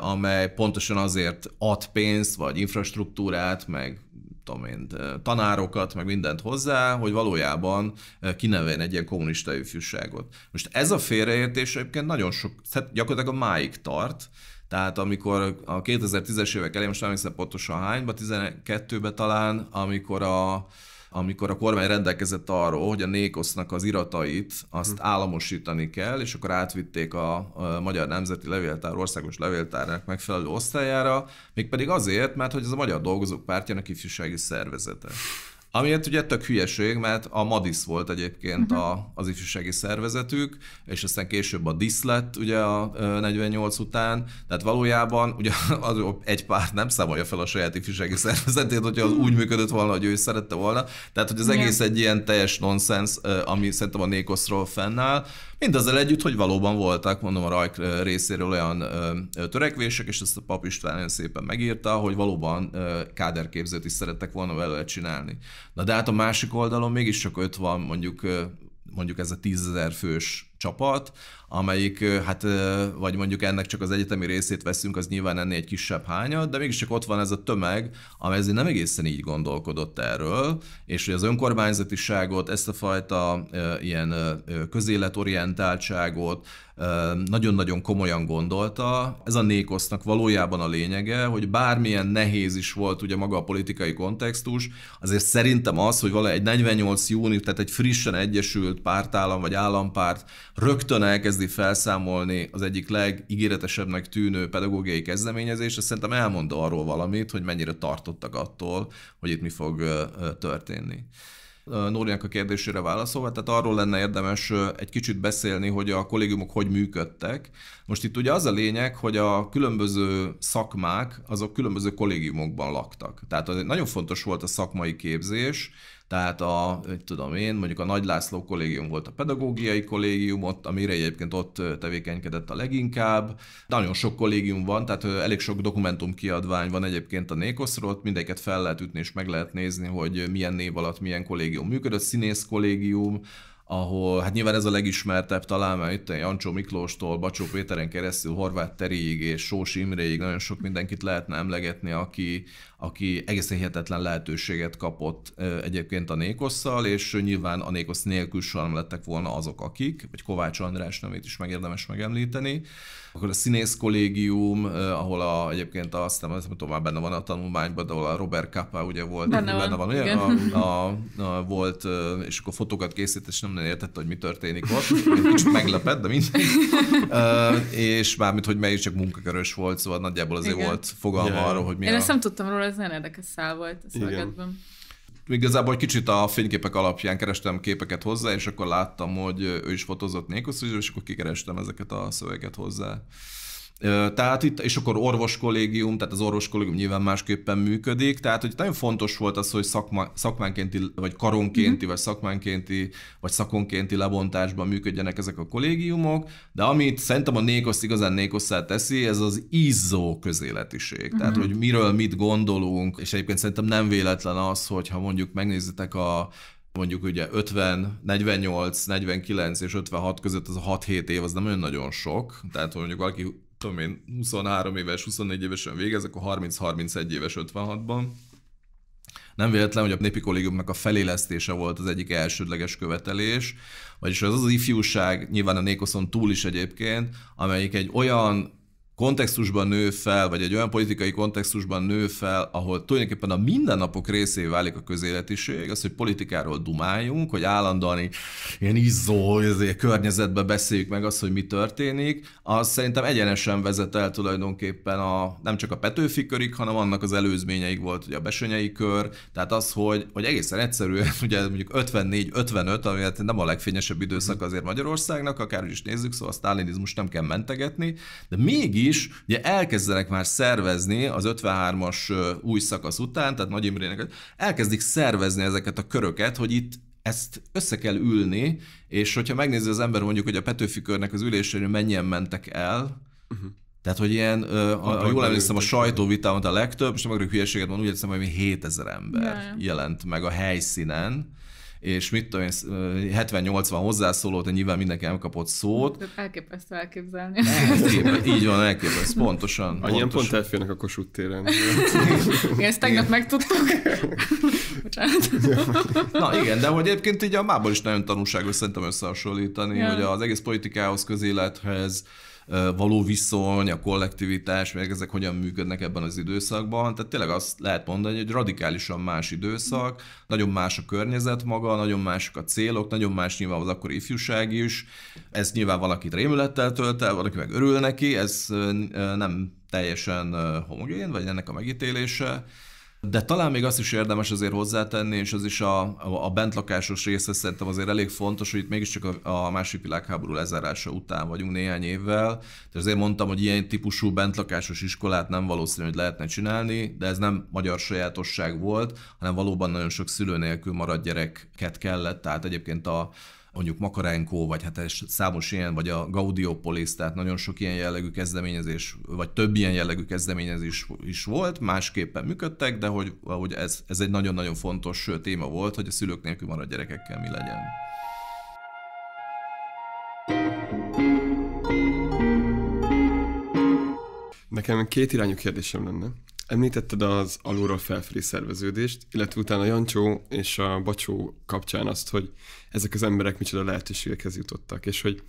Speaker 1: amely pontosan azért ad pénzt, vagy infrastruktúrát, meg tudom én, tanárokat, meg mindent hozzá, hogy valójában kineveljen egy ilyen kommunista ifjúságot. Most ez a félreértés egyébként nagyon sok, tehát gyakorlatilag a máig tart, tehát amikor a 2010-es évek elején, most nem hiszem pontosan hányba, 12-ben talán, amikor a, amikor a kormány rendelkezett arról, hogy a Nékosznak az iratait azt hmm. államosítani kell, és akkor átvitték a, a Magyar Nemzeti Levéltár, országos levéltárnak megfelelő osztályára, mégpedig azért, mert hogy ez a Magyar Dolgozók Pártjának ifjúsági szervezete. Amiért ugye tök hülyeség, mert a Madis volt egyébként uh-huh. a, az ifjúsági szervezetük, és aztán később a DISZ lett ugye a 48 után, tehát valójában ugye az egy párt nem számolja fel a saját ifjúsági szervezetét, hogyha az mhm. úgy működött volna, hogy ő szerette volna, tehát hogy az Igen. egész egy ilyen teljes nonsens, ami szerintem a Nékoszról fennáll, Mindazzal együtt, hogy valóban voltak, mondom, a Rajk részéről olyan törekvések, és ezt a Pap István nagyon szépen megírta, hogy valóban káderképzőt is szerettek volna vele csinálni. Na de hát a másik oldalon mégiscsak öt van mondjuk mondjuk ez a tízezer fős csapat, amelyik, hát vagy mondjuk ennek csak az egyetemi részét veszünk, az nyilván ennél egy kisebb hányad, de mégiscsak ott van ez a tömeg, amely azért nem egészen így gondolkodott erről, és hogy az önkormányzatiságot, ezt a fajta ilyen közéletorientáltságot, nagyon-nagyon komolyan gondolta. Ez a nékosznak valójában a lényege, hogy bármilyen nehéz is volt ugye maga a politikai kontextus, azért szerintem az, hogy valahogy egy 48 júni, tehát egy frissen egyesült pártállam vagy állampárt rögtön elkezdi felszámolni az egyik legígéretesebbnek tűnő pedagógiai kezdeményezés, ez szerintem elmond arról valamit, hogy mennyire tartottak attól, hogy itt mi fog történni. Nórinak a kérdésére válaszolva, tehát arról lenne érdemes egy kicsit beszélni, hogy a kollégiumok hogy működtek. Most itt ugye az a lényeg, hogy a különböző szakmák azok különböző kollégiumokban laktak. Tehát nagyon fontos volt a szakmai képzés, tehát a, tudom én, mondjuk a Nagy László kollégium volt a pedagógiai kollégium, ott, amire egyébként ott tevékenykedett a leginkább. Nagyon sok kollégium van, tehát elég sok dokumentum kiadvány van egyébként a Nékoszról, mindeket fel lehet ütni és meg lehet nézni, hogy milyen név alatt milyen kollégium működött, színész kollégium, ahol hát nyilván ez a legismertebb talán, mert itt Jancsó Miklóstól, Bacsó Péteren keresztül, Horváth Teréig és Sós Imréig nagyon sok mindenkit lehetne emlegetni, aki, aki egészen hihetetlen lehetőséget kapott egyébként a Nékosszal, és nyilván a Nékosz nélkül sem lettek volna azok, akik, vagy Kovács András nevét is megérdemes megemlíteni. Akkor a színész kollégium, eh, ahol a, egyébként azt nem, nem tudom, már benne van a tanulmányban, de ahol a Robert Kappa ugye volt, benne, benne van, van ugye? A, a, a, volt, eh, és akkor fotókat készít, és nem értette, hogy mi történik ott. Kicsit meglepett, de mindegy. Eh, és bármit, hogy melyik csak munkakörös volt, szóval nagyjából azért Igen. volt fogalma yeah. arról, hogy mi Én a... ezt nem
Speaker 3: tudtam róla, ez nagyon érdekes szál volt a szögetben
Speaker 1: igazából egy kicsit a fényképek alapján kerestem képeket hozzá, és akkor láttam, hogy ő is fotózott Nékusz, és akkor kikerestem ezeket a szöveget hozzá. Tehát itt, és akkor orvoskollégium, tehát az orvoskollégium nyilván másképpen működik, tehát hogy nagyon fontos volt az, hogy szakma, szakmánkénti, vagy karonkénti, mm-hmm. vagy szakmánkénti, vagy szakonkénti lebontásban működjenek ezek a kollégiumok, de amit szerintem a nékosz igazán nékosszá teszi, ez az izzó közéletiség. Mm-hmm. Tehát, mhm. hogy miről mit gondolunk, és egyébként szerintem nem véletlen az, hogyha mondjuk megnézitek a mondjuk ugye 50, 48, 49 és 56 között az a 6-7 év az nem olyan nagyon sok, tehát mondjuk valaki tudom én, 23 éves, 24 évesen végez, akkor 30-31 éves 56-ban. Nem véletlen, hogy a népi kollégiumnak a felélesztése volt az egyik elsődleges követelés, vagyis az az ifjúság, nyilván a nékoszon túl is egyébként, amelyik egy olyan kontextusban nő fel, vagy egy olyan politikai kontextusban nő fel, ahol tulajdonképpen a mindennapok részé válik a közéletiség, az, hogy politikáról dumáljunk, hogy állandóan ilyen izzó környezetbe beszéljük meg azt, hogy mi történik, az szerintem egyenesen vezet el tulajdonképpen a, nem csak a Petőfi körig, hanem annak az előzményeig volt ugye a Besenyei kör, tehát az, hogy, hogy egészen egyszerűen ugye mondjuk 54-55, ami hát nem a legfényesebb időszak azért Magyarországnak, akár is nézzük, szóval a sztálinizmus nem kell mentegetni, de mégis is ugye elkezdenek már szervezni az 53-as új szakasz után, tehát Nagy Imrének, elkezdik szervezni ezeket a köröket, hogy itt ezt össze kell ülni, és hogyha megnézi az ember mondjuk, hogy a Petőfi körnek az üléséről mennyien mentek el, uh-huh. Tehát, hogy ilyen, a, a, jól emlékszem, a sajtóvitámat a legtöbb, és nem akarok hülyeséget mondani, úgy emlékszem, hogy 7000 ember ne. jelent meg a helyszínen, és mit tudom én, 70-80 hozzászólót, de nyilván mindenki elkapott szót.
Speaker 3: Elképesztő elképzelni. Elképesztő, így van, elképesztő,
Speaker 1: pontosan. Annyian pont elférnek a Kossuth téren.
Speaker 3: Igen, ezt tegnap megtudtuk. Bocsánat. Na igen, de
Speaker 1: hogy egyébként így a mából is nagyon tanulságos szerintem összehasonlítani, ja. hogy az egész politikához, közélethez, való viszony, a kollektivitás, meg ezek hogyan működnek ebben az időszakban. Tehát tényleg azt lehet mondani, hogy egy radikálisan más időszak, nagyon más a környezet maga, nagyon mások a célok, nagyon más nyilván az akkori ifjúság is. Ez nyilván valakit rémülettel tölt el, valaki meg örül neki, ez nem teljesen homogén, vagy ennek a megítélése. De talán még azt is érdemes azért hozzátenni, és az is a, a bentlakásos része szerintem azért elég fontos, hogy itt mégiscsak a, a másik világháború lezárása után vagyunk néhány évvel. De azért mondtam, hogy ilyen típusú bentlakásos iskolát nem valószínű, hogy lehetne csinálni, de ez nem magyar sajátosság volt, hanem valóban nagyon sok szülő nélkül maradt gyereket kellett, tehát egyébként a mondjuk Makarenko, vagy hát ez számos ilyen, vagy a Gaudiopolis, tehát nagyon sok ilyen jellegű kezdeményezés, vagy több ilyen jellegű kezdeményezés is volt, másképpen működtek, de hogy, hogy ez, ez egy nagyon-nagyon fontos téma volt, hogy a szülők nélkül marad gyerekekkel mi legyen.
Speaker 2: Nekem két irányú kérdésem lenne. Említetted az alulról felfelé szerveződést, illetve utána Jancsó és a Bacsó kapcsán azt, hogy ezek az emberek micsoda lehetőségekhez jutottak, és hogy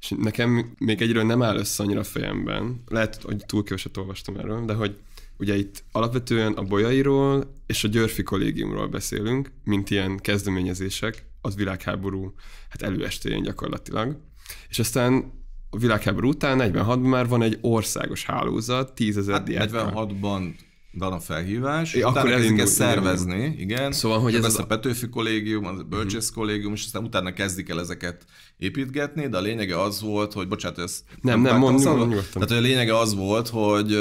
Speaker 2: és nekem még egyről nem áll össze annyira a fejemben, lehet, hogy túl keveset olvastam erről, de hogy ugye itt alapvetően a bolyairól és a Györfi kollégiumról beszélünk, mint ilyen kezdeményezések az világháború hát előestéjén gyakorlatilag. És aztán világháború után 46-ban már van egy országos hálózat, 10 ezer hát diákkal. 46-ban
Speaker 1: a felhívás, é, akkor kezdik ezt szervezni, indul. igen. Szóval, hogy ez ez a Petőfi kollégium, a mhm. Bölcsész uh-huh. kollégium, és aztán utána kezdik el ezeket építgetni, de a lényege az volt, hogy, bocsánat, ezt nem, nem, mond, nyugodtan. Tehát a lényege az volt, hogy,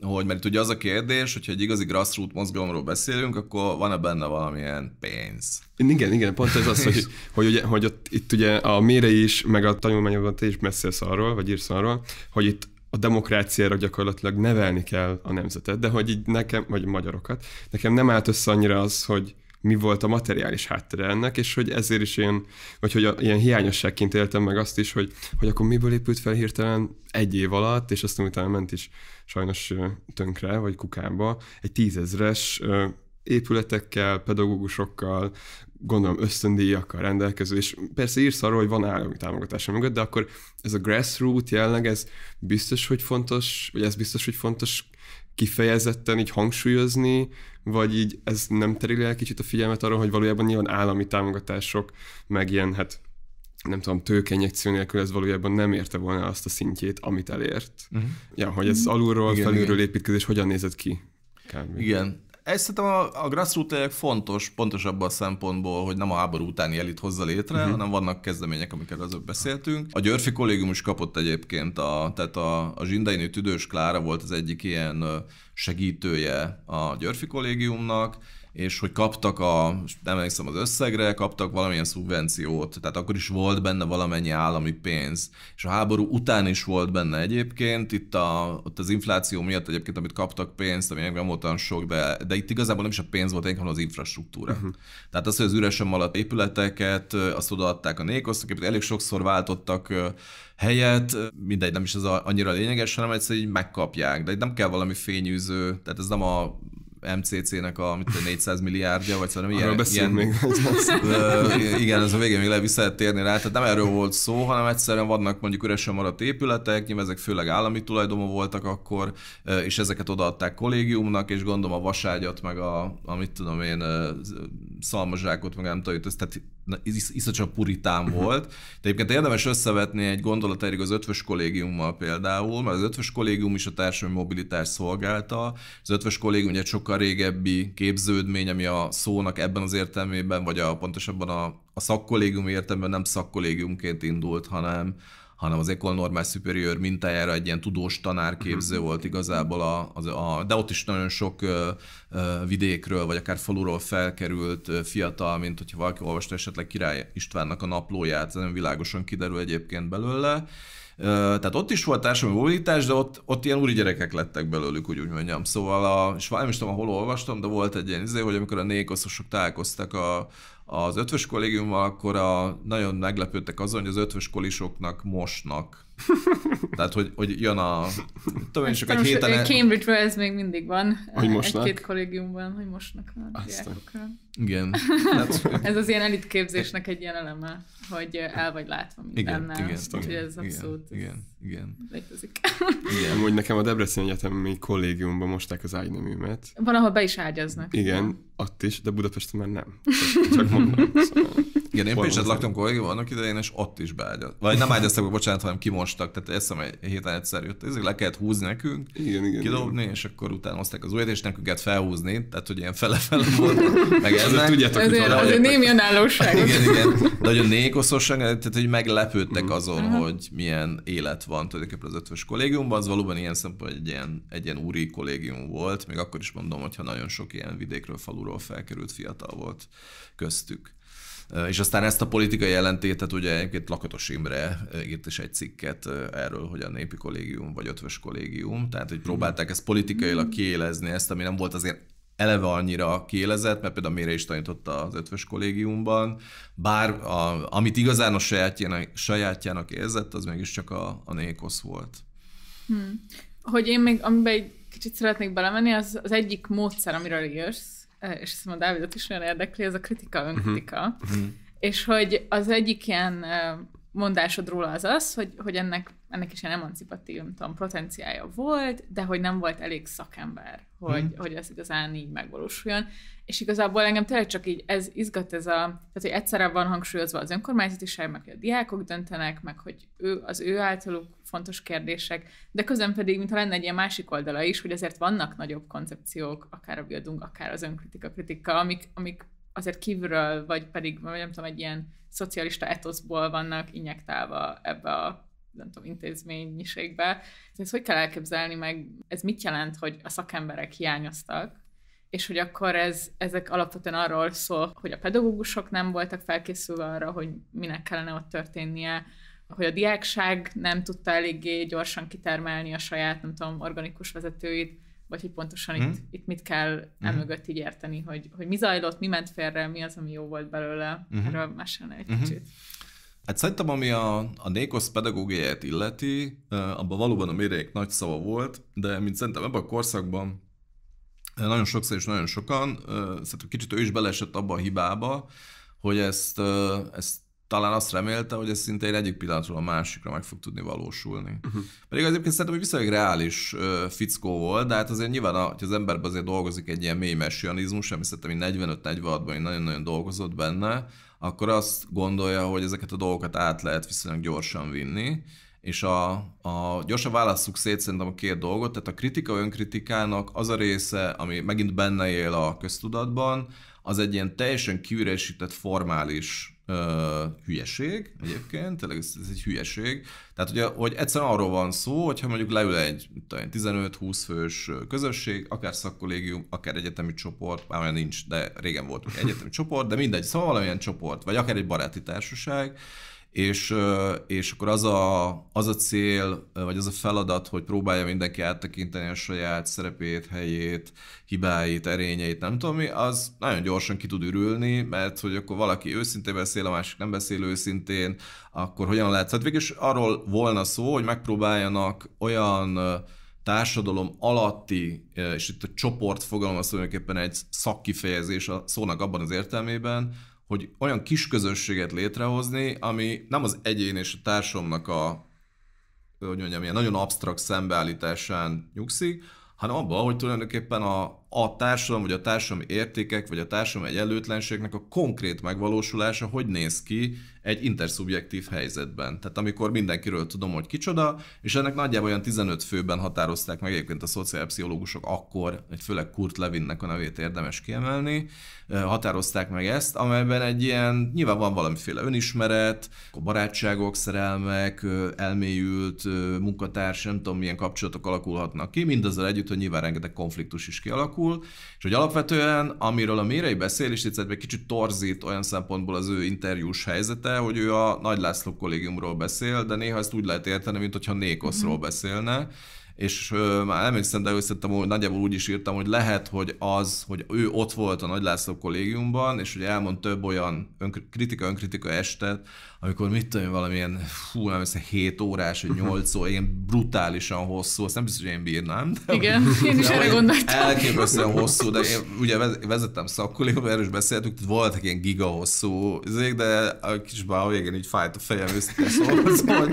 Speaker 1: hogy mert ugye az a kérdés, hogyha egy igazi grassroot mozgalomról beszélünk, akkor van-e benne valamilyen pénz?
Speaker 2: Igen, igen, pont ez az, hogy,
Speaker 1: hogy, ugye, hogy ott, itt ugye a mére is, meg a tanulmányokban te is
Speaker 2: beszélsz arról, vagy írsz arról, hogy itt a demokráciára gyakorlatilag nevelni kell a nemzetet, de hogy így nekem, vagy a magyarokat, nekem nem állt össze annyira az, hogy mi volt a materiális háttere ennek, és hogy ezért is én, vagy hogy a, ilyen hiányosságként éltem meg azt is, hogy, hogy akkor miből épült fel hirtelen egy év alatt, és aztán utána ment is sajnos tönkre, vagy kukába, egy tízezres épületekkel, pedagógusokkal, gondolom ösztöndíjakkal rendelkező, és persze írsz arról, hogy van állami támogatása mögött, de akkor ez a grassroot jelenleg, ez biztos, hogy fontos, vagy ez biztos, hogy fontos kifejezetten így hangsúlyozni, vagy így ez nem terül el kicsit a figyelmet arra, hogy valójában nyilván állami támogatások, meg ilyen, hát nem tudom, tőkenyekció nélkül ez valójában nem érte volna azt a szintjét, amit elért. Uh-huh. Ja, hogy ez mhm. alulról, igen, felülről igen. építkezés hogyan nézett
Speaker 1: ki? Kármilyen. Igen, ez szerintem a, a grassroots fontos, pontosabban a szempontból, hogy nem a háború utáni elit hozza létre, uh-huh. hanem vannak kezdemények, amiket azok beszéltünk. A Györfi kollégium is kapott egyébként, a, tehát a, a Zsindainő Tüdős Klára volt az egyik ilyen segítője a Györfi kollégiumnak, és hogy kaptak a, nem emlékszem az összegre, kaptak valamilyen szubvenciót, tehát akkor is volt benne valamennyi állami pénz. És a háború után is volt benne egyébként, itt a, ott az infláció miatt egyébként, amit kaptak pénzt, ami nem volt olyan sok, de, de itt igazából nem is a pénz volt, hanem az infrastruktúra. Uh-huh. Tehát az, hogy az üresen maradt épületeket, azt odaadták a nékosznak, elég sokszor váltottak helyet, mindegy, nem is az annyira lényeges, hanem egyszerűen így megkapják, de itt nem kell valami fényűző, tehát ez nem a MCC-nek a mit, 400 milliárdja, vagy szóval ilyen... ilyen még. igen, ez a végén még le vissza térni rá, tehát nem erről volt szó, hanem egyszerűen vannak mondjuk üresen maradt épületek, nyilván ezek főleg állami tulajdonú voltak akkor, és ezeket odaadták kollégiumnak, és gondolom a vaságyat, meg a, amit tudom én, szalmazsákot, meg nem tudom, tehát is, iszocsan puritán mhm. volt. De egyébként érdemes összevetni egy erig az ötvös kollégiummal például, mert az ötvös kollégium is a társadalmi mobilitás szolgálta, az ötvös kollégium ugye sokkal sokkal régebbi képződmény, ami a szónak ebben az értelmében, vagy a pontosabban a, a szakkollégium értelmében nem szakkollégiumként indult, hanem, hanem az Ecole Normale superior mintájára egy ilyen tudós tanárképző mhm. volt igazából, a, a, a, de ott is nagyon sok ö, ö, vidékről, vagy akár faluról felkerült ö, fiatal, mint hogyha valaki olvasta esetleg Király Istvánnak a naplóját, ez nem világosan kiderül egyébként belőle, tehát ott is volt társadalmi mobilitás, de ott, ott ilyen úri gyerekek lettek belőlük, úgy, úgy mondjam. Szóval, a, és nem is tudom, hol olvastam, de volt egy ilyen izé, hogy amikor a nékoszosok találkoztak a, az ötvös kollégiummal, akkor a, nagyon meglepődtek azon, hogy az ötvös kolisoknak mosnak tehát, hogy, hogy jön a... Tudom én hát csak egy héten...
Speaker 3: cambridge ez még mindig van. Hogy mosnak? Egy-két kollégiumban, hogy mosnak a Igen. Hát, ez az ilyen elitképzésnek egy ilyen eleme, hogy el vagy látva mindennel. Igen, igen. Úgyhogy ez abszolút igen, igen, létezik. Igen.
Speaker 2: Amúgy nekem a Debrecen Egyetemi kollégiumban mosták az
Speaker 1: ágyneműmet.
Speaker 2: Van, ahol be is ágyaznak.
Speaker 3: Igen,
Speaker 1: ott is, de Budapesten már nem. Csak, csak mondom. Szóval. Igen, én Pécset laktam kollégával annak idején, és ott is beágyaztak. Vagy nem ágyaztak, bocsánat, hanem kimostak. Tehát ezt egy héten egyszer jött. Ezek le kellett húzni nekünk, igen, igen, kidobni, igen. és akkor utána hozták az újat, és nekünk kellett felhúzni. Tehát, hogy ilyen fele-fele volt. Meg nem Tudjátok, Ezért, hogy azért némi
Speaker 3: önállóság. Igen,
Speaker 1: igen. De nagyon nékoszosság, tehát, hogy meglepődtek mhm. azon, uh-huh. hogy milyen élet van tulajdonképpen az ötös kollégiumban. Az valóban ilyen szempontból egy ilyen, egy ilyen úri kollégium volt. Még akkor is mondom, hogyha nagyon sok ilyen vidékről, faluról felkerült fiatal volt köztük. És aztán ezt a politikai ellentétet, hát ugye egyébként Lakatos Imre írt is egy cikket erről, hogy a népi kollégium vagy ötvös kollégium, tehát hogy próbálták ezt politikailag kiélezni, ezt, ami nem volt azért eleve annyira kiélezett, mert például Mére is tanította az ötvös kollégiumban, bár a, amit igazán a sajátjának, sajátjának érzett, az mégiscsak a, a nékosz volt.
Speaker 3: Hmm. Hogy én még, amiben egy kicsit szeretnék belemenni, az, az egyik módszer, amiről írsz, és azt mondom, Dávidot is nagyon érdekli, ez a kritika mhm. önkritika. Uh-huh. És hogy az egyik ilyen mondásod róla az az, hogy, hogy ennek, ennek is ilyen emancipatív, nem tudom, potenciája volt, de hogy nem volt elég szakember, hogy, hmm. hogy ez igazán így megvalósuljon. És igazából engem tényleg csak így ez izgat ez a, tehát hogy egyszerre van hangsúlyozva az önkormányzatiság, meg hogy a diákok döntenek, meg hogy ő, az ő általuk fontos kérdések, de közben pedig, mintha lenne egy ilyen másik oldala is, hogy azért vannak nagyobb koncepciók, akár a biodunk, akár az önkritika kritika, amik, amik azért kívülről, vagy pedig, vagy nem tudom, egy ilyen szocialista etoszból vannak injektálva ebbe a nem tudom, intézményiségbe. Ezt hogy kell elképzelni, meg ez mit jelent, hogy a szakemberek hiányoztak, és hogy akkor ez, ezek alapvetően arról szól, hogy a pedagógusok nem voltak felkészülve arra, hogy minek kellene ott történnie, hogy a diákság nem tudta eléggé gyorsan kitermelni a saját, nem tudom, organikus vezetőit, vagy hogy pontosan hmm. itt, mhm. itt mit kell mhm. emögött hmm. így érteni, hogy, hogy mi zajlott, mi ment félre, mi az, ami jó volt belőle. Hmm. Erről mesélne egy hmm. kicsit.
Speaker 1: Hát szerintem, ami a, a Nékosz pedagógiáját illeti, abban valóban a mérék nagy szava volt, de mint szerintem ebben a korszakban nagyon sokszor és nagyon sokan, szerintem kicsit ő is beleesett abba a hibába, hogy ezt, ezt talán azt remélte, hogy ez szinte egy egyik pillanatról a másikra meg fog tudni valósulni. Uh-huh. Pedig egyébként szerintem, hogy viszonylag reális uh, fickó volt, de hát azért nyilván, hogy az emberben azért dolgozik egy ilyen mély messianizmus, ami szerintem 45-46-ban nagyon-nagyon dolgozott benne, akkor azt gondolja, hogy ezeket a dolgokat át lehet viszonylag gyorsan vinni, és a, a gyorsan válasszuk szét szerintem a két dolgot, tehát a kritika önkritikának az a része, ami megint benne él a köztudatban, az egy ilyen teljesen kiüresített formális ö, hülyeség egyébként, tényleg ez, ez egy hülyeség. Tehát ugye, hogy egyszerűen arról van szó, hogyha mondjuk leül egy 15-20 fős közösség, akár szakkollégium, akár egyetemi csoport, már olyan nincs, de régen volt egyetemi csoport, de mindegy, szóval valamilyen csoport, vagy akár egy baráti társaság, és, és akkor az a, az a cél, vagy az a feladat, hogy próbálja mindenki áttekinteni a saját szerepét, helyét, hibáit, erényeit, nem tudom mi, az nagyon gyorsan ki tud ürülni, mert hogy akkor valaki őszintén beszél, a másik nem beszél őszintén, akkor hogyan lehet? Tehát végül is arról volna szó, hogy megpróbáljanak olyan társadalom alatti, és itt a csoport fogalom az tulajdonképpen egy szakkifejezés a szónak abban az értelmében, hogy olyan kis közösséget létrehozni, ami nem az egyén és a társamnak a hogy mondjam, ilyen nagyon absztrakt szembeállításán nyugszik, hanem abban, hogy tulajdonképpen a, a társadalom, vagy a társadalmi értékek, vagy a társadalmi egyenlőtlenségnek a konkrét megvalósulása hogy néz ki egy interszubjektív helyzetben. Tehát amikor mindenkiről tudom, hogy kicsoda, és ennek nagyjából olyan 15 főben határozták meg egyébként a szociálpszichológusok akkor, egy főleg Kurt Levinnek a nevét érdemes kiemelni, eh, határozták meg ezt, amelyben egy ilyen, nyilván van valamiféle önismeret, a barátságok, szerelmek, eh, elmélyült eh, munkatárs, nem tudom milyen kapcsolatok alakulhatnak ki, mindazzal együtt, hogy nyilván rengeteg konfliktus is kialakul, alakul, és hogy alapvetően, amiről a Mérei beszél, és itt egy kicsit torzít olyan szempontból az ő interjús helyzete, hogy ő a Nagy László kollégiumról beszél, de néha ezt úgy lehet érteni, mint hogyha Nékoszról mm-hmm. beszélne, és ö, már emlékszem, de összettem, hogy nagyjából úgy is írtam, hogy lehet, hogy az, hogy ő ott volt a Nagy László kollégiumban, és hogy elmond több olyan kritika önkritika estet, amikor mit tudom valamilyen, fú, nem hiszem, 7 órás, vagy 8 óra, ilyen brutálisan hosszú, azt nem biztos, hogy én bírnám. De Igen, vagy, én is erre gondoltam. Elképesztően hosszú, de én ugye vezettem szakkollégomat, erről is beszéltük, tehát voltak ilyen giga hosszú, de a kis báó, igen, így fájt a fejem őszintén szóval, szóval, szóval,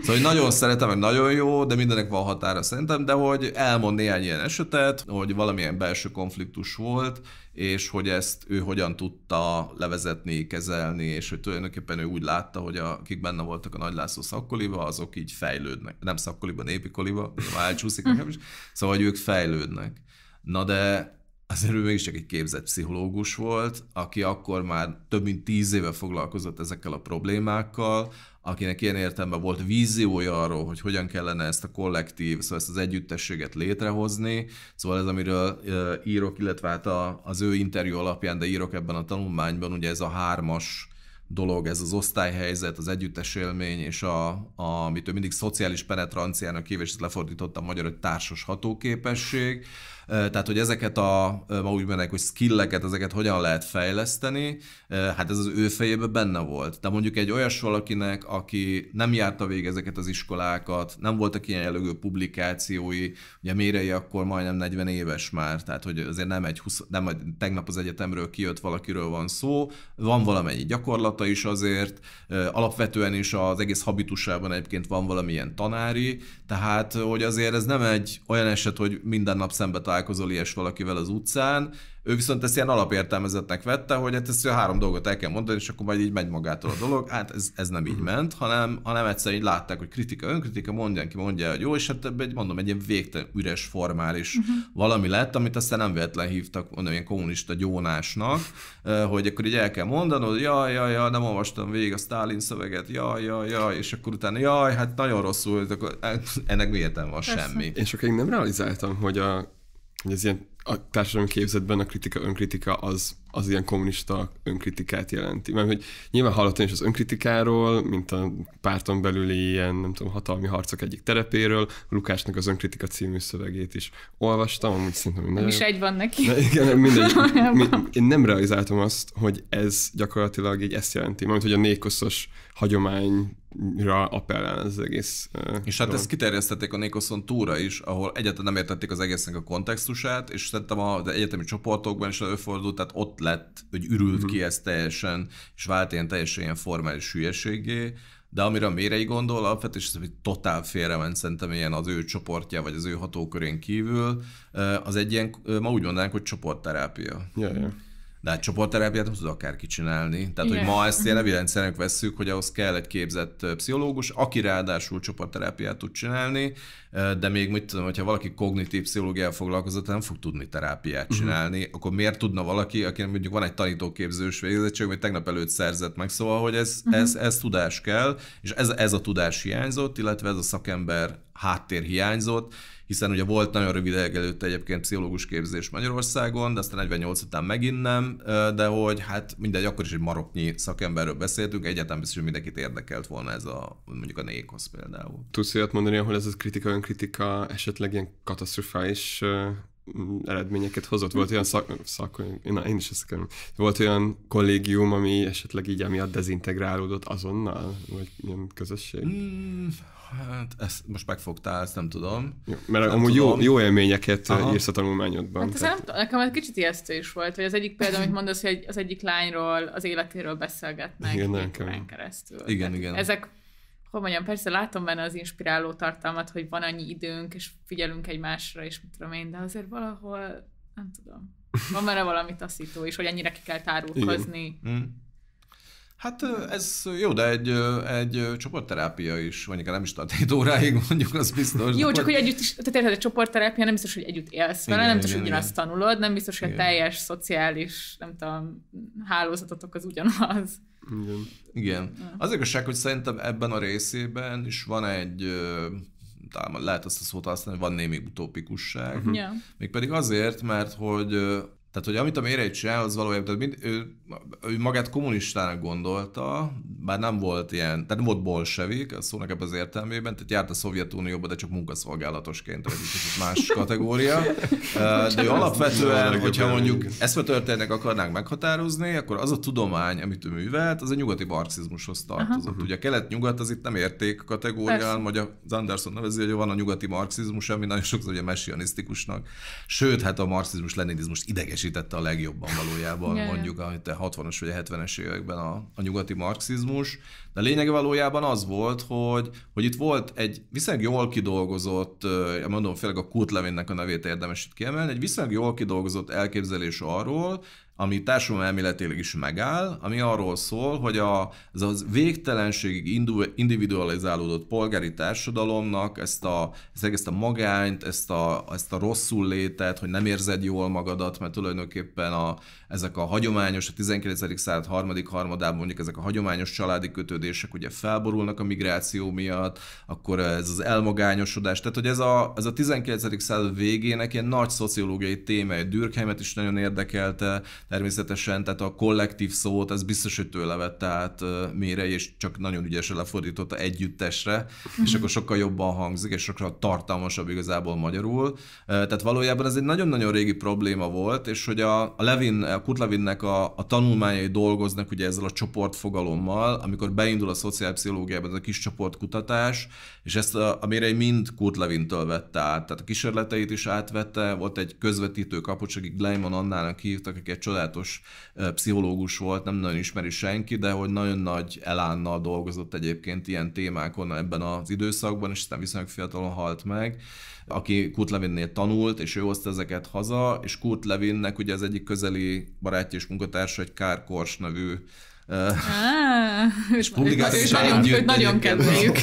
Speaker 1: szóval, hogy nagyon szeretem, meg nagyon jó, de mindenek van határa szerintem, de hogy elmond néhány ilyen esetet, hogy valamilyen belső konfliktus volt, és hogy ezt ő hogyan tudta levezetni, kezelni, és hogy tulajdonképpen ő úgy látta, hogy a, akik benne voltak a Nagy László szakkoliba, azok így fejlődnek. Nem szakkoliba, népikoliba, már elcsúszik nekem is. Szóval, hogy ők fejlődnek. Na de azért ő mégiscsak egy képzett pszichológus volt, aki akkor már több mint tíz éve foglalkozott ezekkel a problémákkal, akinek ilyen értelme volt víziója arról, hogy hogyan kellene ezt a kollektív, szóval ezt az együttességet létrehozni. Szóval ez, amiről írok, illetve hát az ő interjú alapján, de írok ebben a tanulmányban, ugye ez a hármas dolog, ez az osztályhelyzet, az együttes élmény, és a, a amit ő mindig szociális penetranciának hív, és ezt lefordítottam magyar, hogy társas hatóképesség, tehát, hogy ezeket a, ma úgy mennek, hogy skilleket, ezeket hogyan lehet fejleszteni, hát ez az ő fejében benne volt. De mondjuk egy olyas valakinek, aki nem járta végig ezeket az iskolákat, nem voltak ilyen jellegű publikációi, ugye Mérei akkor majdnem 40 éves már, tehát hogy azért nem egy 20, nem egy, tegnap az egyetemről kijött valakiről van szó, van valamennyi gyakorlata is azért, alapvetően is az egész habitusában egyébként van valamilyen tanári, tehát hogy azért ez nem egy olyan eset, hogy minden nap szembe talál találkozol ilyes valakivel az utcán, ő viszont ezt ilyen alapértelmezetnek vette, hogy hát ezt a három dolgot el kell mondani, és akkor majd így megy magától a dolog. Hát ez, ez nem így mhm. ment, hanem, hanem egyszerűen így látták, hogy kritika, önkritika, mondja, ki, mondja, hogy jó, és hát egy, mondom, egy ilyen végtelen üres, formális uh-huh. valami lett, amit aztán nem véletlen hívtak, mondom, ilyen kommunista gyónásnak, hogy akkor így el kell mondanod, hogy jaj, jaj, jaj, nem olvastam végig a Stalin szöveget, jaj, jaj, jaj, és akkor utána, jaj, hát nagyon rosszul, akkor hát ennek mi nem van semmi. És akkor én nem realizáltam, hogy a hogy az ilyen
Speaker 2: a társadalmi képzetben a kritika, önkritika az, az ilyen kommunista önkritikát jelenti. Mert hogy nyilván hallottam is az önkritikáról, mint a párton belüli ilyen, nem tudom, hatalmi harcok egyik terepéről, Lukásnak az önkritika című szövegét is olvastam, amúgy szerintem minden... Nem is egy van neki. Ne, igen, mindegy. mi, én nem realizáltam azt, hogy ez gyakorlatilag így ezt jelenti. Mert hogy a nékoszos hagyomány appellál ez az egész. Uh, és hát dolog. ezt
Speaker 1: kiterjesztették a Nékoszon túra is, ahol egyáltalán nem értették az egésznek a kontextusát, és szerintem az egyetemi csoportokban is előfordult, tehát ott lett, hogy ürült uh-huh. ki ez teljesen, és vált ilyen teljesen ilyen formális hülyeségé, de amire a mérei gondol, alapvetően és ez egy totál félrement szerintem ilyen az ő csoportja, vagy az ő hatókörén kívül, az egy ilyen, ma úgy mondanánk, hogy csoportterápia. Yeah, yeah. De hát csoportterápiát nem tud akárki csinálni. Tehát, Igen. hogy ma ezt ilyen evidenciának vesszük, hogy ahhoz kell egy képzett pszichológus, aki ráadásul csoportterápiát tud csinálni, de még mit tudom, hogyha valaki kognitív pszichológiával foglalkozott, nem fog tudni terápiát mhm. csinálni, uh-huh. akkor miért tudna valaki, aki mondjuk van egy tanítóképzős végzettség, amit tegnap előtt szerzett meg, szóval, hogy ez, uh-huh. ez, ez tudás kell, és ez, ez a tudás hiányzott, illetve ez a szakember háttér hiányzott, hiszen ugye volt nagyon rövid előtte egyébként pszichológus képzés Magyarországon, de aztán 48 után megint nem, de hogy hát mindegy, akkor is egy maroknyi szakemberről beszéltünk, egyáltalán biztos, hogy mindenkit érdekelt volna ez a, mondjuk a nékhoz például.
Speaker 2: Tudsz olyat mondani, ahol ez a kritika, önkritika esetleg ilyen katasztrofális eredményeket hozott. Volt olyan szak, szak na, én is ezt akarom. Volt olyan kollégium, ami esetleg így emiatt dezintegrálódott azonnal, vagy ilyen közösség?
Speaker 1: Mm, Hát ezt most megfogtál, ezt nem tudom. Jó, mert nem amúgy tudom. Jó, jó élményeket eh, Aha. írsz a tanulmányodban. Hát
Speaker 2: ez tehát...
Speaker 3: nem, nekem egy kicsit ijesztő is volt, hogy az egyik példa, amit mondasz, hogy az egyik lányról, az életéről beszélgetnek igen, nem keresztül. Igen, tehát igen. Ezek, hogy mondjam, persze látom benne az inspiráló tartalmat, hogy van annyi időnk, és figyelünk egymásra, és mit tudom én, de azért valahol, nem tudom, van benne valami taszító is, hogy ennyire ki kell tárulkozni. Igen.
Speaker 1: Mm Hát ez jó, de egy, egy csoportterápia is, mondjuk nem is tart egy óráig, mondjuk az biztos. Jó, csak hogy
Speaker 3: együtt is, tehát érted, egy csoportterápia nem biztos, hogy együtt élsz vele, igen, nem biztos, hogy ugyanazt tanulod, nem biztos, hogy igen. a teljes szociális, nem tudom, hálózatotok az ugyanaz.
Speaker 1: Igen. igen. Az igazság, hogy szerintem ebben a részében is van egy talán lehet azt a szót használni, hogy van némi utópikusság. Uh-huh. Mhm. Yeah. Mégpedig azért, mert hogy tehát, hogy amit a Mérei csinál, az valójában, tehát mind, ő, ő, magát kommunistának gondolta, bár nem volt ilyen, tehát nem volt bolsevik, a szónak ebben az értelmében, tehát járt a Szovjetunióba, de csak munkaszolgálatosként, vagy egy kicsit más kategória. De ő alapvetően, hogyha mondjuk ezt történetnek akarnánk meghatározni, akkor az a tudomány, amit ő művelt, az a nyugati marxizmushoz tartozott. Aha. Ugye a kelet-nyugat az itt nem érték kategórián, vagy az Anderson nevezi, hogy van a nyugati marxizmus, ami nagyon sokszor ugye messianisztikusnak, sőt, hát a marxizmus-leninizmus ideges értékesítette a legjobban valójában, Jaj. mondjuk a 60-as vagy a 70-es években a, a nyugati marxizmus. De lényege valójában az volt, hogy, hogy itt volt egy viszonylag jól kidolgozott, mondom, főleg a Kurt Levinnek a nevét érdemes itt kiemelni, egy viszonylag jól kidolgozott elképzelés arról, ami társadalom elméletileg is megáll, ami arról szól, hogy a, az, az végtelenségig individualizálódott polgári társadalomnak ezt, a, ezt, a magányt, ezt a, ezt a rosszul létet, hogy nem érzed jól magadat, mert tulajdonképpen a, ezek a hagyományos, a 19. század harmadik harmadában mondjuk ezek a hagyományos családi kötődések ugye felborulnak a migráció miatt, akkor ez az elmagányosodás, tehát hogy ez a, ez a 19. század végének ilyen nagy szociológiai egy Dürkheimet is nagyon érdekelte, természetesen, tehát a kollektív szót, ez biztos, hogy tőle vett át mére, és csak nagyon ügyesen lefordította együttesre, és mhm. akkor sokkal jobban hangzik, és sokkal tartalmasabb igazából magyarul. Tehát valójában ez egy nagyon-nagyon régi probléma volt, és hogy a, a Levin, a Kutlevinnek a, a tanulmányai dolgoznak ugye ezzel a csoportfogalommal, amikor beindul a szociálpszichológiában ez a kis csoportkutatás, és ezt a, a mérei mind Kurt Levintől vette át, tehát a kísérleteit is átvette, volt egy közvetítő kapocs, aki Gleiman Annának hívtak, aki egy csodálatos pszichológus volt, nem nagyon ismeri senki, de hogy nagyon nagy elánnal dolgozott egyébként ilyen témákon ebben az időszakban, és aztán viszonylag fiatalon halt meg aki Kurt Levinnél tanult, és ő hozta ezeket haza, és Kurt Levinnek ugye az egyik közeli barátja és munkatársa egy Kár Kors nevű
Speaker 3: Ah, és publikáltak is nagyon, együtt. Nagyon kedveljük.